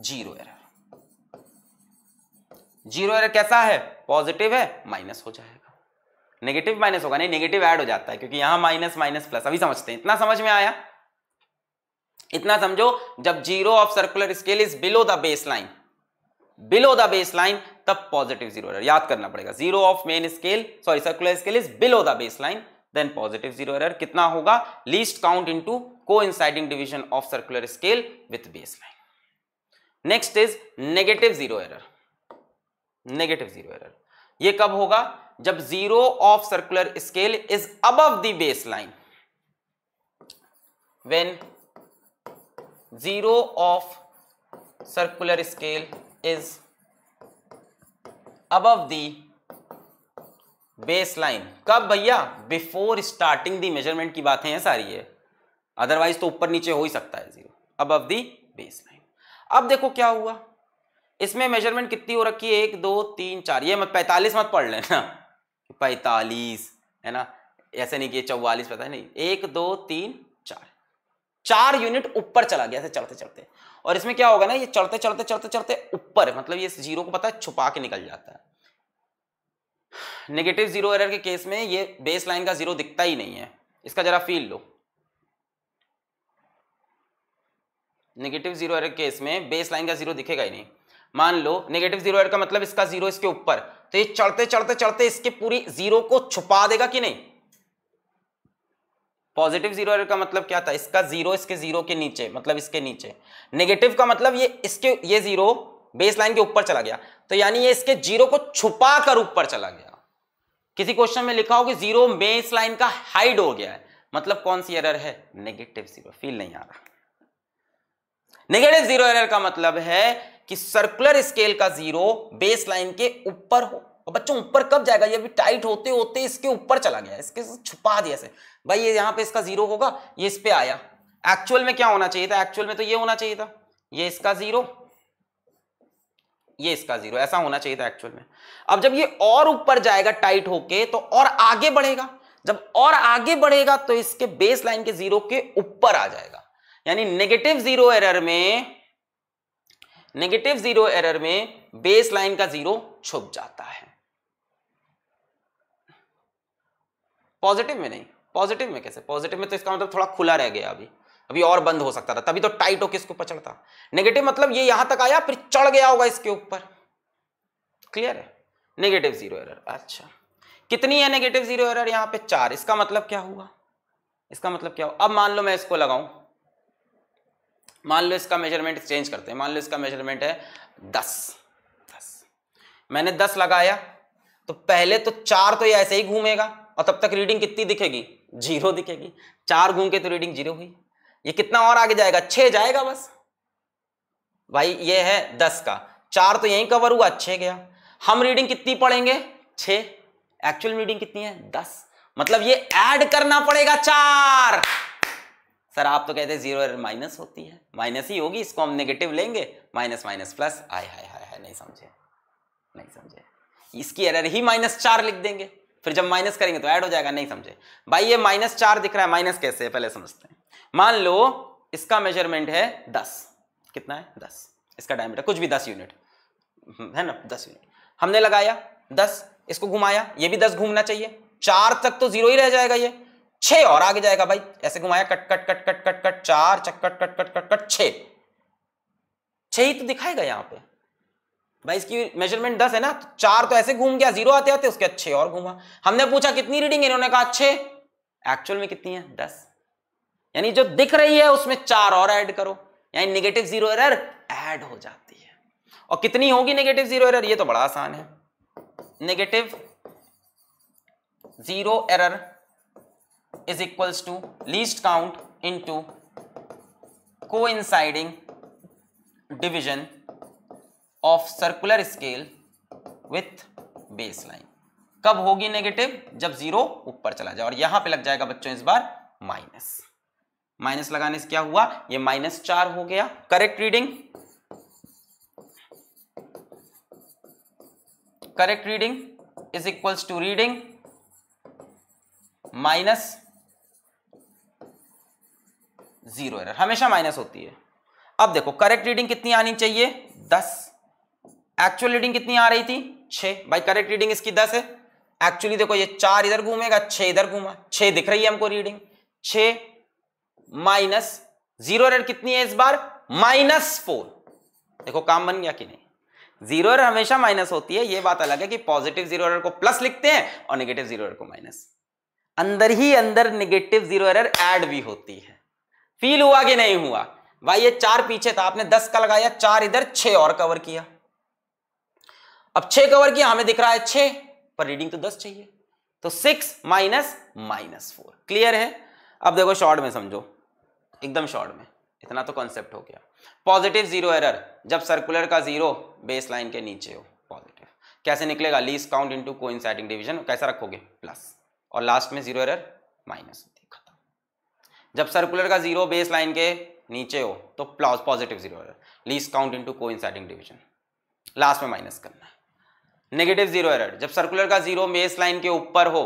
zero error zero error कैसा है पॉजिटिव है माइनस हो जाएगा नेगेटिव माइनस होगा नहीं नेगेटिव ऐड हो जाता है क्योंकि यहां माइनस माइनस प्लस अभी समझते हैं इतना समझ में आया इतना समझो जब zero of circular scale is below the base line below the base line तब पॉजिटिव जीरो एरर याद करना पड़ेगा zero of main scale sorry circular scale is below the base line then positive zero error कितना होगा least count into coinciding division of circular scale with base line next is negative zero error negative zero error ये कब होगा जब zero of circular scale is above the base line when zero of circular scale is the base line कब भैया before starting the measurement की बातें हैं सारी ये अदरवाइज तो ऊपर नीचे हो ही सकता है जीरो अब अब दी लाइन अब देखो क्या हुआ इसमें मेजरमेंट कितनी हो रखी है एक दो तीन चार ये मत पैंतालीस मत पढ़ लेना पैंतालीस है ना ऐसे नहीं कि चौवालीस पता नहीं एक दो तीन चार चार यूनिट ऊपर चला गया ऐसे चलते चलते और इसमें क्या होगा ना ये चढ़ते चढ़ते चढ़ते चढ़ते ऊपर मतलब ये जीरो को पता है छुपा के निकल जाता है नेगेटिव जीरो एरर के केस में ये बेस लाइन का जीरो दिखता ही नहीं है इसका जरा फील लो नेगेटिव जीरो एरर केस में बेस लाइन का जीरो दिखेगा ही नहीं मान लो नेगेटिव जीरो एरर का मतलब इसका जीरो इसके ऊपर तो ये चढ़ते चढ़ते चढ़ते इसके पूरी जीरो को छुपा देगा कि नहीं पॉजिटिव जीरो एरर का मतलब क्या था इसका जीरो इसके जीरो के नीचे मतलब इसके नीचे नेगेटिव का मतलब ये इसके ये जीरो बेस लाइन के ऊपर चला गया तो यानी ये इसके जीरो को छुपा कर ऊपर चला गया किसी क्वेश्चन में लिखा हो कि जीरो बेस लाइन का हाइड हो गया है मतलब कौन सी एरर है नेगेटिव जीरो फील नहीं आ रहा नेगेटिव जीरो एरर का मतलब है कि सर्कुलर स्केल का जीरो बेस लाइन के ऊपर हो और बच्चों ऊपर कब जाएगा ये भी टाइट होते होते इसके ऊपर चला गया इसके छुपा दिया से भाई ये यहाँ पे इसका जीरो होगा ये इस पे आया एक्चुअल में क्या होना चाहिए था एक्चुअल में तो ये होना चाहिए था ये इसका जीरो ये इसका जीरो ऐसा होना चाहिए था एक्चुअल में अब जब ये और ऊपर जाएगा टाइट होके तो और आगे बढ़ेगा जब और आगे बढ़ेगा तो इसके बेस लाइन के जीरो के ऊपर आ जाएगा यानी नेगेटिव जीरो एरर में नेगेटिव जीरो एरर में बेस लाइन का जीरो छुप जाता है पॉजिटिव में नहीं पॉजिटिव में कैसे पॉजिटिव में तो इसका मतलब थोड़ा खुला रह गया अभी अभी और बंद हो सकता था तभी तो टाइट होके इसको पचड़ता नेगेटिव मतलब ये यहां तक आया फिर चढ़ गया होगा इसके ऊपर क्लियर है नेगेटिव जीरो एरर अच्छा कितनी है नेगेटिव जीरो एरर यहां पे चार इसका मतलब क्या हुआ इसका मतलब क्या हुआ अब मान लो मैं इसको लगाऊं मान लो इसका मेजरमेंट चेंज करते हैं मान लो इसका मेजरमेंट है दस दस मैंने दस लगाया तो पहले तो चार तो ये ऐसे ही घूमेगा और तब तक रीडिंग कितनी दिखेगी जीरो दिखेगी चार घूम के तो रीडिंग जीरो हुई ये कितना और आगे जाएगा छः जाएगा बस भाई ये है दस का चार तो यहीं कवर हुआ छः गया हम रीडिंग कितनी पढ़ेंगे छः एक्चुअल रीडिंग कितनी है दस मतलब ये ऐड करना पड़ेगा चार सर आप तो कहते हैं जीरो माइनस होती है माइनस ही होगी इसको हम नेगेटिव लेंगे माइनस माइनस प्लस आय हाय हाय हाय नहीं समझे नहीं समझे इसकी एरर ही माइनस चार लिख देंगे फिर जब माइनस करेंगे तो ऐड हो जाएगा नहीं समझे भाई ये माइनस चार दिख रहा है माइनस कैसे है पहले समझते हैं मान लो इसका मेजरमेंट है दस कितना है दस इसका डायमीटर कुछ भी दस यूनिट हम्म, है ना दस यूनिट हमने लगाया दस इसको घुमाया ये भी दस घूमना चाहिए चार तक तो जीरो ही रह जाएगा ये छह और आगे जाएगा भाई ऐसे घुमाया कट कट कट कट कट कट चार चक कट कट कट कट छः छः ही तो दिखाएगा यहाँ पे भाई इसकी मेजरमेंट दस है ना तो चार तो ऐसे घूम गया जीरो आते आते उसके अच्छे और घूमा हमने पूछा कितनी रीडिंग इन्होंने कहा अच्छे एक्चुअल में कितनी है दस यानी जो दिख रही है उसमें चार और ऐड करो यानी नेगेटिव जीरो एरर ऐड हो जाती है और कितनी होगी नेगेटिव जीरो एरर ये तो बड़ा आसान है negative zero error is equals to least count into two division of circular scale with base line कब होगी नेगेटिव जब जीरो ऊपर चला जाए और यहां पे लग जाएगा बच्चों इस बार माइनस माइनस लगाने से क्या हुआ ये माइनस चार हो गया correct reading correct reading is equals to reading minus zero error हमेशा माइनस होती है अब देखो करेक्ट रीडिंग कितनी आनी चाहिए दस एक्चुअल रीडिंग कितनी आ रही थी छे भाई करेक्ट रीडिंग इसकी दस है एक्चुअली देखो ये चार इधर घूमेगा छः इधर घूमा छः दिख रही है हमको रीडिंग छ माइनस जीरो एरर कितनी है इस बार माइनस फोर देखो काम बन गया कि नहीं जीरो एरर हमेशा माइनस होती है ये बात अलग है कि पॉजिटिव जीरो एरर को प्लस लिखते हैं और नेगेटिव जीरो एरर को माइनस अंदर ही अंदर नेगेटिव जीरो एरर ऐड भी होती है फील हुआ कि नहीं हुआ भाई ये चार पीछे था आपने दस का लगाया चार इधर छः और कवर किया अब छह कवर किया हमें दिख रहा है छह पर रीडिंग तो दस चाहिए तो six minus minus four clear है अब देखो शॉर्ट में समझो एकदम शॉर्ट में इतना तो कॉन्सेप्ट हो गया पॉजिटिव जीरो एरर जब सर्कुलर का जीरो बेस लाइन के नीचे हो पॉजिटिव कैसे निकलेगा लीस काउंट इंटू को डिविजन कैसा रखोगे प्लस और लास्ट में जीरो एरर माइनस होती है खत्म जब सर्कुलर का जीरो बेस लाइन के नीचे हो तो plus positive zero error least count into को डिविजन लास्ट में माइनस करना है नेगेटिव जीरो एरर जब सर्कुलर का जीरो बेस लाइन के ऊपर हो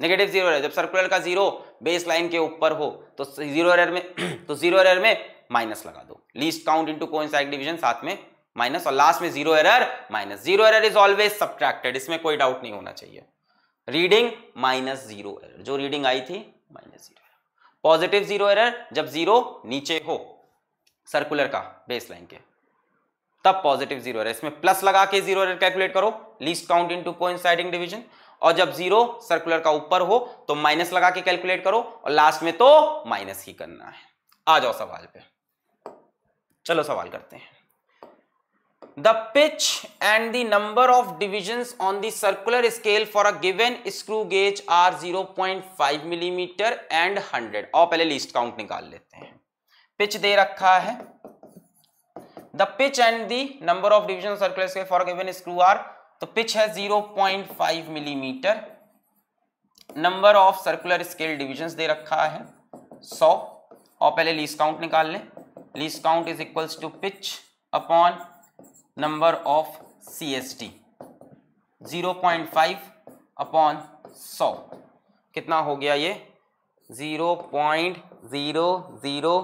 नेगेटिव जीरो एरर जब सर्कुलर का जीरो बेस लाइन के ऊपर हो तो जीरो एरर में <clears throat> तो जीरो एरर में माइनस लगा दो least count into coincide division साथ में माइनस और लास्ट में zero error minus zero error is always subtracted इसमें कोई डाउट नहीं होना चाहिए रीडिंग माइनस जीरो एरर जो रीडिंग आई थी minus zero positive zero error जब जीरो नीचे हो सर्कुलर का बेस लाइन के तब पॉजिटिव जीरो एरर इसमें प्लस लगा के जीरो एरर कैलकुलेट करो least count into coinciding division और जब जीरो सर्कुलर का ऊपर हो तो माइनस लगा के कैलकुलेट करो और लास्ट में तो माइनस ही करना है आ जाओ सवाल पे चलो सवाल करते हैं the pitch and the number of division on the circular scale for a given screw gauge are 0.5 millimetre and 100 और पहले लीस्ट काउंट निकाल लेते हैं पिच दे रखा है the pitch and the number of division circular scale for given screw are तो pitch है 0.5 millimetre number of circular scale division दे रखा है 100 और पहले लीस काउंट निकाल लें least count is equals to pitch upon number of C S T zero point five upon सौ कितना हो गया ये zero point zero zero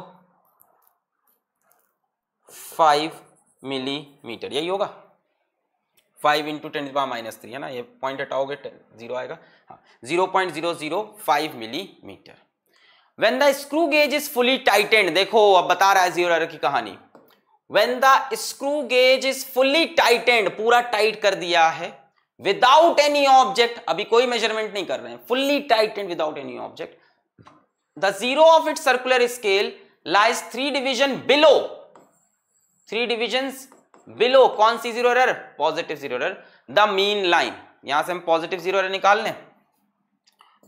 five millimetre यही होगा five into ten power minus three है ना ये पॉइंट हटाओगे जीरो आएगा हाँ zero point zero zero five millimetre when the screw gauge is fully tightened देखो अब बता रहा है जीरो की कहानी when the screw gauge is fully tightened पूरा टाइट कर दिया है विदाउट एनी ऑब्जेक्ट अभी कोई मेजरमेंट नहीं कर रहे हैं fully tightened without any object the zero of it circular scale lies three division below three division below कौन सी zero error positive zero error the mean line यहां से हम पॉजिटिव जीरो एरर निकाल लें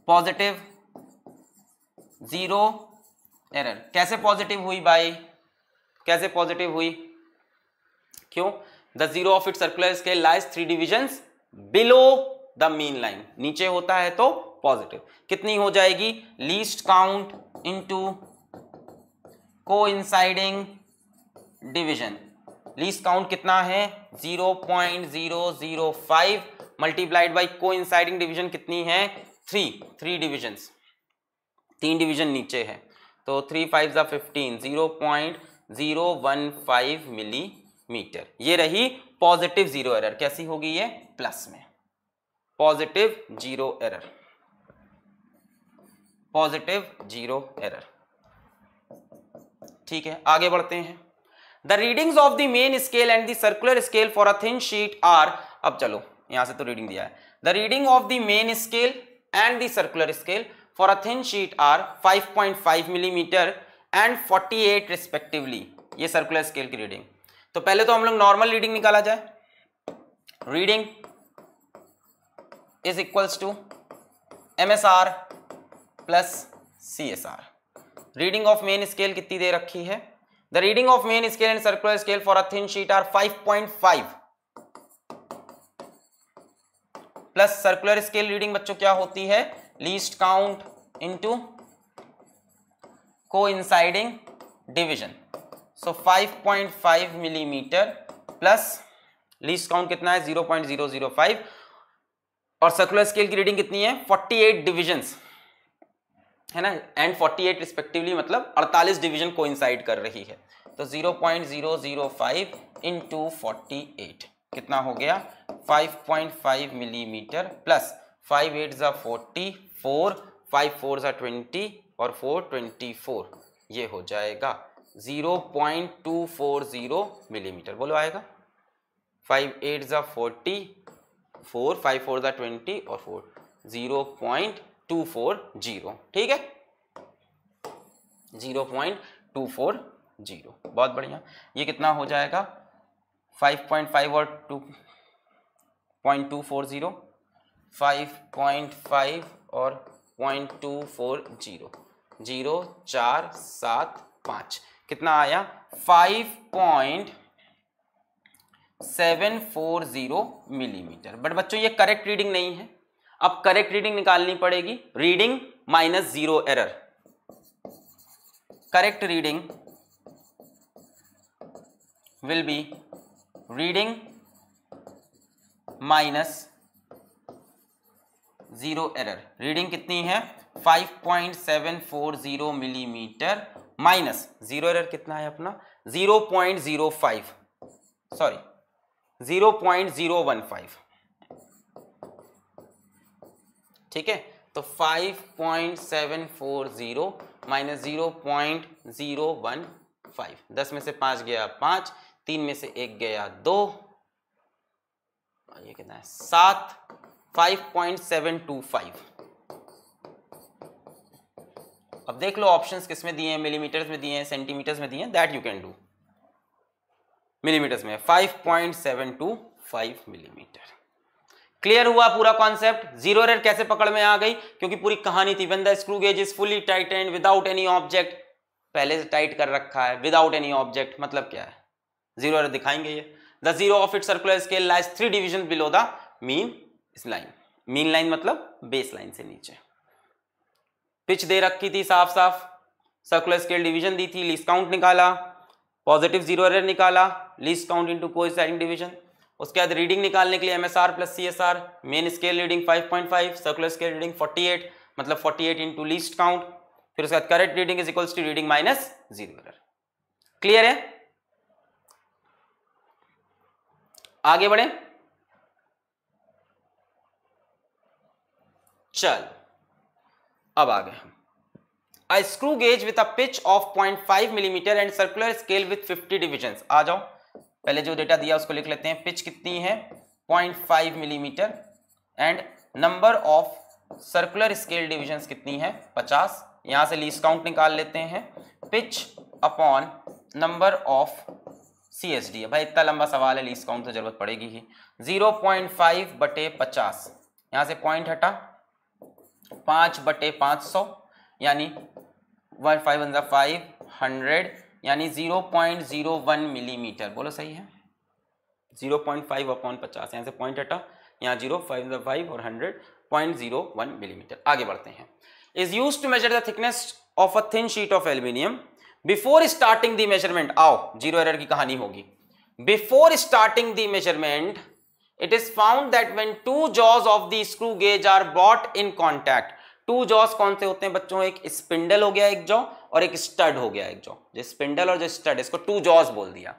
पॉजिटिव जीरो एरर कैसे positive हुई बाई कैसे पॉजिटिव हुई क्यों the zero of it circular scale lies three division below the mean line नीचे होता है तो पॉजिटिव कितनी हो जाएगी लीस्ट काउंट टू को इनसाइडिंग डिवीजन लीस्ट काउंट कितना है 0.005 multiplied by coinciding division कितनी है थ्री थ्री डिविजन्स तीन डिवीजन नीचे है तो थ्री फाइव ज़ा fifteen zero point zero one five millimetre ये रही पॉजिटिव जीरो एरर कैसी होगी ये प्लस में positive zero error positive zero error ठीक है आगे बढ़ते हैं the readings of the main scale and the circular scale for a thin sheet are अब चलो यहां से तो रीडिंग दिया है the reading of the main scale and the circular scale for a thin sheet are 5.5 millimetre and 48 respectively ये circular scale की reading तो पहले तो हम लोग नॉर्मल रीडिंग निकाला जाए reading is equals to M S R plus C S R reading of main scale कितनी दे रखी है The reading of main scale and circular scale for a thin sheet are 5.5 plus circular scale reading बच्चों क्या होती है least count into coinciding division so 5.5 millimeter plus least count कितना है 0.005 और सर्कुलर स्केल की रीडिंग कितनी है 48 डिविजन्स है ना एंड 48 रिस्पेक्टिवली मतलब 48 डिवीजन को कर रही है तो 0.005 इनटू 48 कितना हो गया 5.5 मिलीमीटर प्लस 5 एट ज़ा फोर्टी फोर फाइव फोर ज़ा ट्वेंटी और फोर ट्वेंटी फोर ये हो जाएगा 0.240 मिलीमीटर बोलो आएगा 5 एट ज़ा फोर्टी फोर फाइव फोर ज़ा ट्वेंटी और four zero point two four zero ठीक है zero point two four zero बहुत बढ़िया ये कितना हो जाएगा फाइव पॉइंट फाइव और two point two four zero five point five और point two four zero zero चार सात पाँच कितना आया five point seven four zero millimetre but बच्चों ये करेक्ट रीडिंग नहीं है अब करेक्ट रीडिंग निकालनी पड़ेगी reading minus zero error correct reading will be reading minus zero error reading कितनी है 5.740 मिलीमीटर माइनस जीरो एरर कितना है अपना 0.05 सॉरी 0.015 ठीक है तो 5.740 minus zero point zero one five दस में से पाँच गया पाँच तीन में से एक गया दो ये कितना है सात five point seven two five अब देख लो ऑप्शंस किस में दिए हैं मिलीमीटर्स में दिए हैं सेंटीमीटर्स में दिए हैं that you can do millimetres में five point seven two five millimetre clear हुआ पूरा कॉन्सेप्ट जीरो एरर कैसे पकड़ में आ गई क्योंकि पूरी कहानी थी when the screw gauge is fully tight and without any object पहले से टाइट कर रखा है विदाउट एनी ऑब्जेक्ट मतलब क्या है जीरो एरर दिखाएंगे ये the zero of it circular scale lies three division below the mean line mean line मतलब बेस लाइन से नीचे पिच दे रखी थी साफ साफ सर्कुलर स्केल डिवीजन दी थी लिस्ट काउंट निकाला पॉजिटिव जीरो एरर निकाला लिस्ट काउंट इनटू कोई डिवीजन उसके बाद रीडिंग निकालने के लिए M S R plus C S R main scale reading 5.5 circular scale reading 48 मतलब 48 एट इंटू लीस्ट काउंट फिर उसके बाद correct reading is equals to reading minus zero clear है आगे बढ़े चल अब आगे हम screw gauge with a pitch of 0.5 millimetre and circular scale with 50 division आ जाओ पहले जो डेटा दिया उसको लिख लेते हैं पिच कितनी है point five millimetre and number of circular scale division कितनी है पचास यहां से लीस काउंट निकाल लेते हैं pitch upon number of C S D भाई इतना लंबा सवाल है लीस काउंट तो जरूरत पड़ेगी ही जीरो पॉइंट फाइव बटे पचास यहां से पॉइंट हटा पाँच बटे पांच सौ यानी वन फाइव वन ज़ा फाइव हंड्रेड यानी 0.01 मिलीमीटर बोलो सही है 0.5 पॉइंट फाइव अपॉन पचास यहाँ से पॉइंट हटा यहाँ जीरो फाइव फाइव और hundred point zero one millimetre आगे बढ़ते हैं is use to measure the thickness of a thin sheet of aluminium before starting the measurement आओ जीरो एरर की कहानी होगी before starting the measurement it is found that when two jaws of the screw gauge are brought in contact two jaws कौन से होते हैं बच्चों एक स्पिंडल हो गया एक जॉ और एक स्टड हो गया एक जॉ जो स्पिंडल और जो स्टड इसको टू जॉस बोल दिया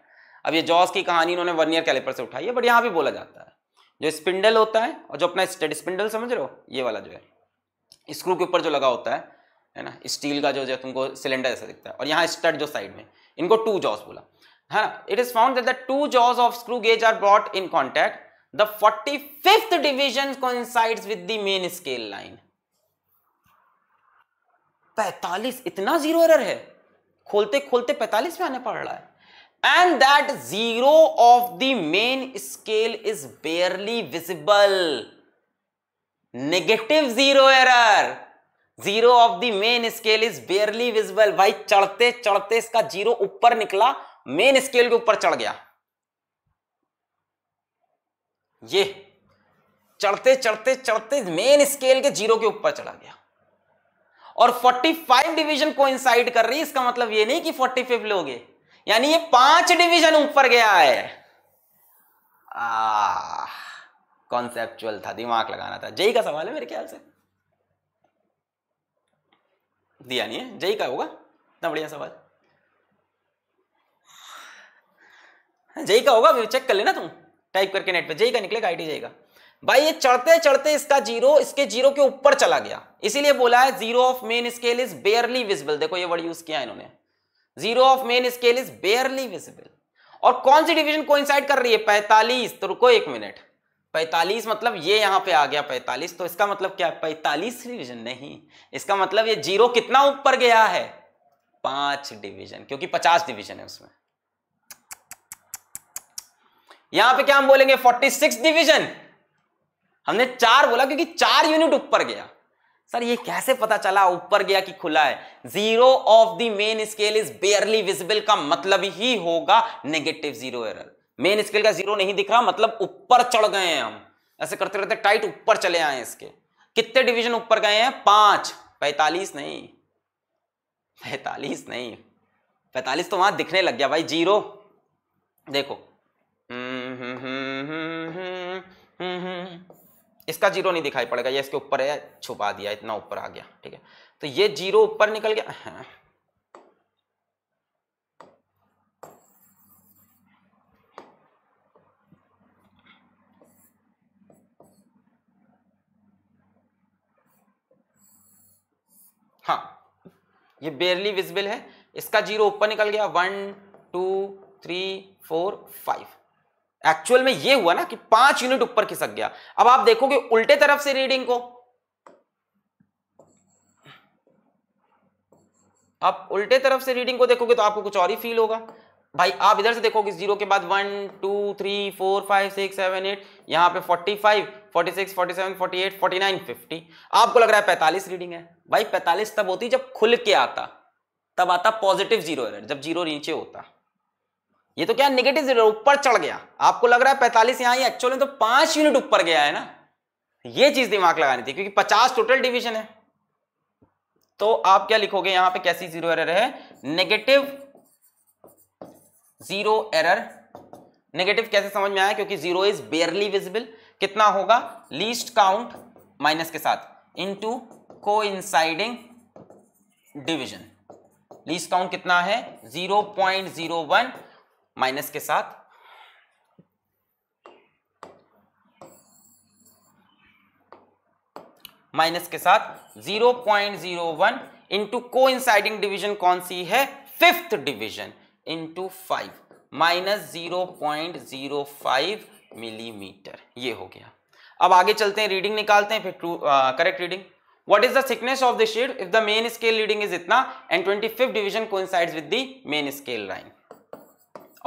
अब ये जॉस की कहानी इन्होंने वन ईयर कैलिपर से उठाई है बट यहाँ भी बोला जाता है जो स्पिंडल होता है और जो अपना स्टड स्पिंडल समझ रहे हो ये वाला जो है स्क्रू के ऊपर जो लगा होता है है ना स्टील का जो जो तुमको सिलेंडर जैसा दिखता है और यहाँ स्टड जो साइड में इनको टू जॉस बोला है ना it is found that the two jaws of screw gauge are brought in contact the forty fifth division coincides with the main scale line पैतालीस इतना जीरो एरर है खोलते खोलते पैतालीस में आने पड़ रहा है and that zero of the main scale is barely visible negative zero error zero of the main scale is barely visible भाई चढ़ते चढ़ते इसका जीरो ऊपर निकला मेन स्केल के ऊपर चढ़ गया ये चढ़ते चढ़ते चढ़ते मेन स्केल के जीरो के ऊपर चला गया और 45 डिवीजन को इंसाइड कर रही है इसका मतलब ये नहीं कि 45 लोगे यानी ये पांच डिवीजन ऊपर गया है कॉन्सेप्चुअल था दिमाग लगाना था जय का सवाल है मेरे ख्याल से दिया नहीं है जय का होगा इतना बढ़िया सवाल जय का होगा चेक कर लेना तुम टाइप करके नेट पे जय का निकलेगा आईडी जाएगा का भाई ये चढ़ते चढ़ते इसका जीरो इसके जीरो के ऊपर चला गया इसीलिए बोला है zero of main scale is barely visible देखो ये वर्ड यूज किया इन्होंने zero of main scale is barely visible और कौन सी डिवीजन को कर रही है पैंतालीस तो रुको एक मिनट पैंतालीस मतलब ये यहां पे आ गया पैंतालीस तो इसका मतलब क्या है पैंतालीस डिविजन नहीं इसका मतलब ये जीरो कितना ऊपर गया है पांच डिवीजन क्योंकि पचास डिवीजन है उसमें यहां पे क्या हम बोलेंगे फोर्टी सिक्स डिविजन हमने चार बोला क्योंकि चार यूनिट ऊपर गया सर ये कैसे पता चला ऊपर गया कि खुला है zero of the main scale is barely visible का मतलब ही होगा negative zero error main scale का जीरो नहीं दिख रहा मतलब ऊपर चढ़ गए हैं हम ऐसे करते करते टाइट ऊपर चले आए इसके कितने डिवीजन ऊपर गए हैं पांच पैतालीस नहीं पैतालीस नहीं पैतालीस तो वहां दिखने लग गया भाई जीरो देखो हम्म हम्म हम्म हम्म हम्म, हम्म, हम्म। इसका जीरो नहीं दिखाई पड़ेगा ये इसके ऊपर है छुपा दिया इतना ऊपर आ गया ठीक है तो ये जीरो ऊपर निकल गया हाँ। हाँ ये बेरली विजिबल है इसका जीरो ऊपर निकल गया one two three four five actual में ये हुआ ना कि पांच यूनिट ऊपर खिसक गया अब आप देखोगे उल्टे तरफ से रीडिंग को आप उल्टे तरफ से रीडिंग को देखोगे तो आपको कुछ और ही फील होगा भाई आप इधर से देखोगे जीरो के बाद one two three four five six seven eight यहां पे forty five forty six forty seven forty eight forty nine fifty आपको लग रहा है पैंतालीस रीडिंग है भाई पैंतालीस तब होती जब खुल के आता तब आता पॉजिटिव जीरो एरर जब जीरो नीचे होता ये तो क्या निगेटिव जीरो ऊपर चढ़ गया आपको लग रहा है पैंतालीस यहाँ एक्चुअल तो पांच यूनिट ऊपर गया है ना ये चीज दिमाग लगानी थी क्योंकि पचास टोटल डिविजन है तो आप क्या लिखोगे यहां पे कैसी जीरो एरर है नेगेटिव जीरो एरर नेगेटिव कैसे समझ में आया क्योंकि जीरो इज बेयरली विजिबल कितना होगा लीस्ट काउंट माइनस के साथ into coinciding division least count कितना है zero point zero one minus के साथ माइनस के साथ 0.01 point zero one into coinciding division कौन सी है fifth division into five minus zero point zero five millimetre ये हो गया अब आगे चलते हैं रीडिंग निकालते हैं फिर true correct reading what is of the shade if the main scale reading is इतना एंड ट्वेंटी फिफ्थ डिविजन को coincides with the main scale line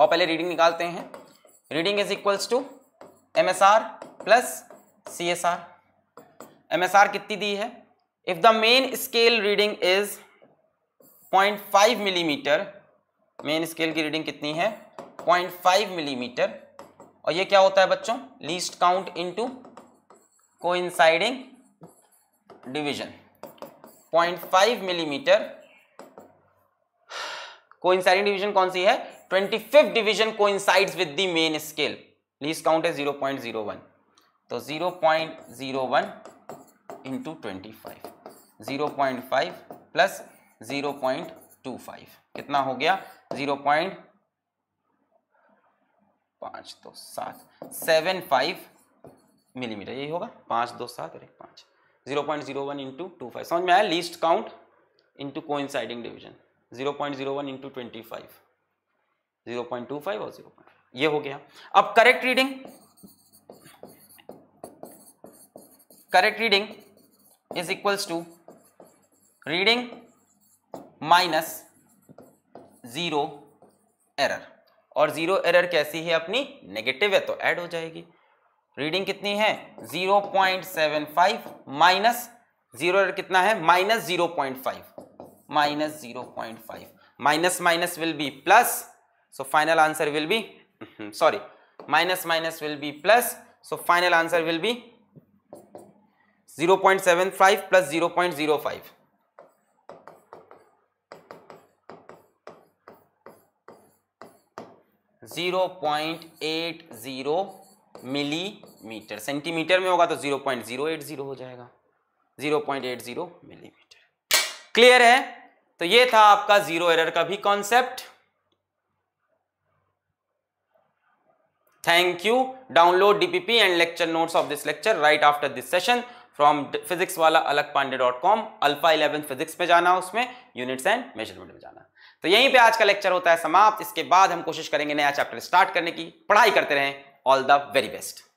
और पहले रीडिंग निकालते हैं reading is equals to M S R plus C S R M S R कितनी दी है if the main scale reading is 0.5 millimetre main scale की reading कितनी है 0.5 मिलीमीटर mm. और ये क्या होता है बच्चों least count into coinciding division 0.5 millimetre coinciding division कौन सी है with the main scale the count है जीरो पॉइंट जीरो वन तो five plus zero point two five कितना हो गया पांच दो तो सात सेवन फाइव मिलीमीटर यही होगा पांच दो सात और एक पांच zero point zero one into two five समझ में आया least count into coinciding division zero point zero one into twenty five 0.25 और 0.5 ये हो गया अब correct reading correct reading is equals to reading minus zero error और जीरो एरर कैसी है अपनी नेगेटिव है तो ऐड हो जाएगी रीडिंग कितनी है 0.75 माइनस जीरो एरर कितना है minus zero point five minus zero point five minus minus will be plus so final answer will be sorry minus minus will be plus so final answer will be 0.75 plus 0.05 0.80 millimetre centimetre में होगा तो 0.080 हो जाएगा 0.80 millimetre clear है तो ये था आपका जीरो एरर का भी concept thank you download DPP and lecture notes of this lecture right after this session from physics Wallah Alakh Pandey dot com alpha eleven physics में जाना उसमें यूनिट्स एंड मेजरमेंट में जाना तो यहीं पे आज का लेक्चर होता है समाप्त इसके बाद हम कोशिश करेंगे नया चैप्टर स्टार्ट करने की पढ़ाई करते रहें ऑल द वेरी बेस्ट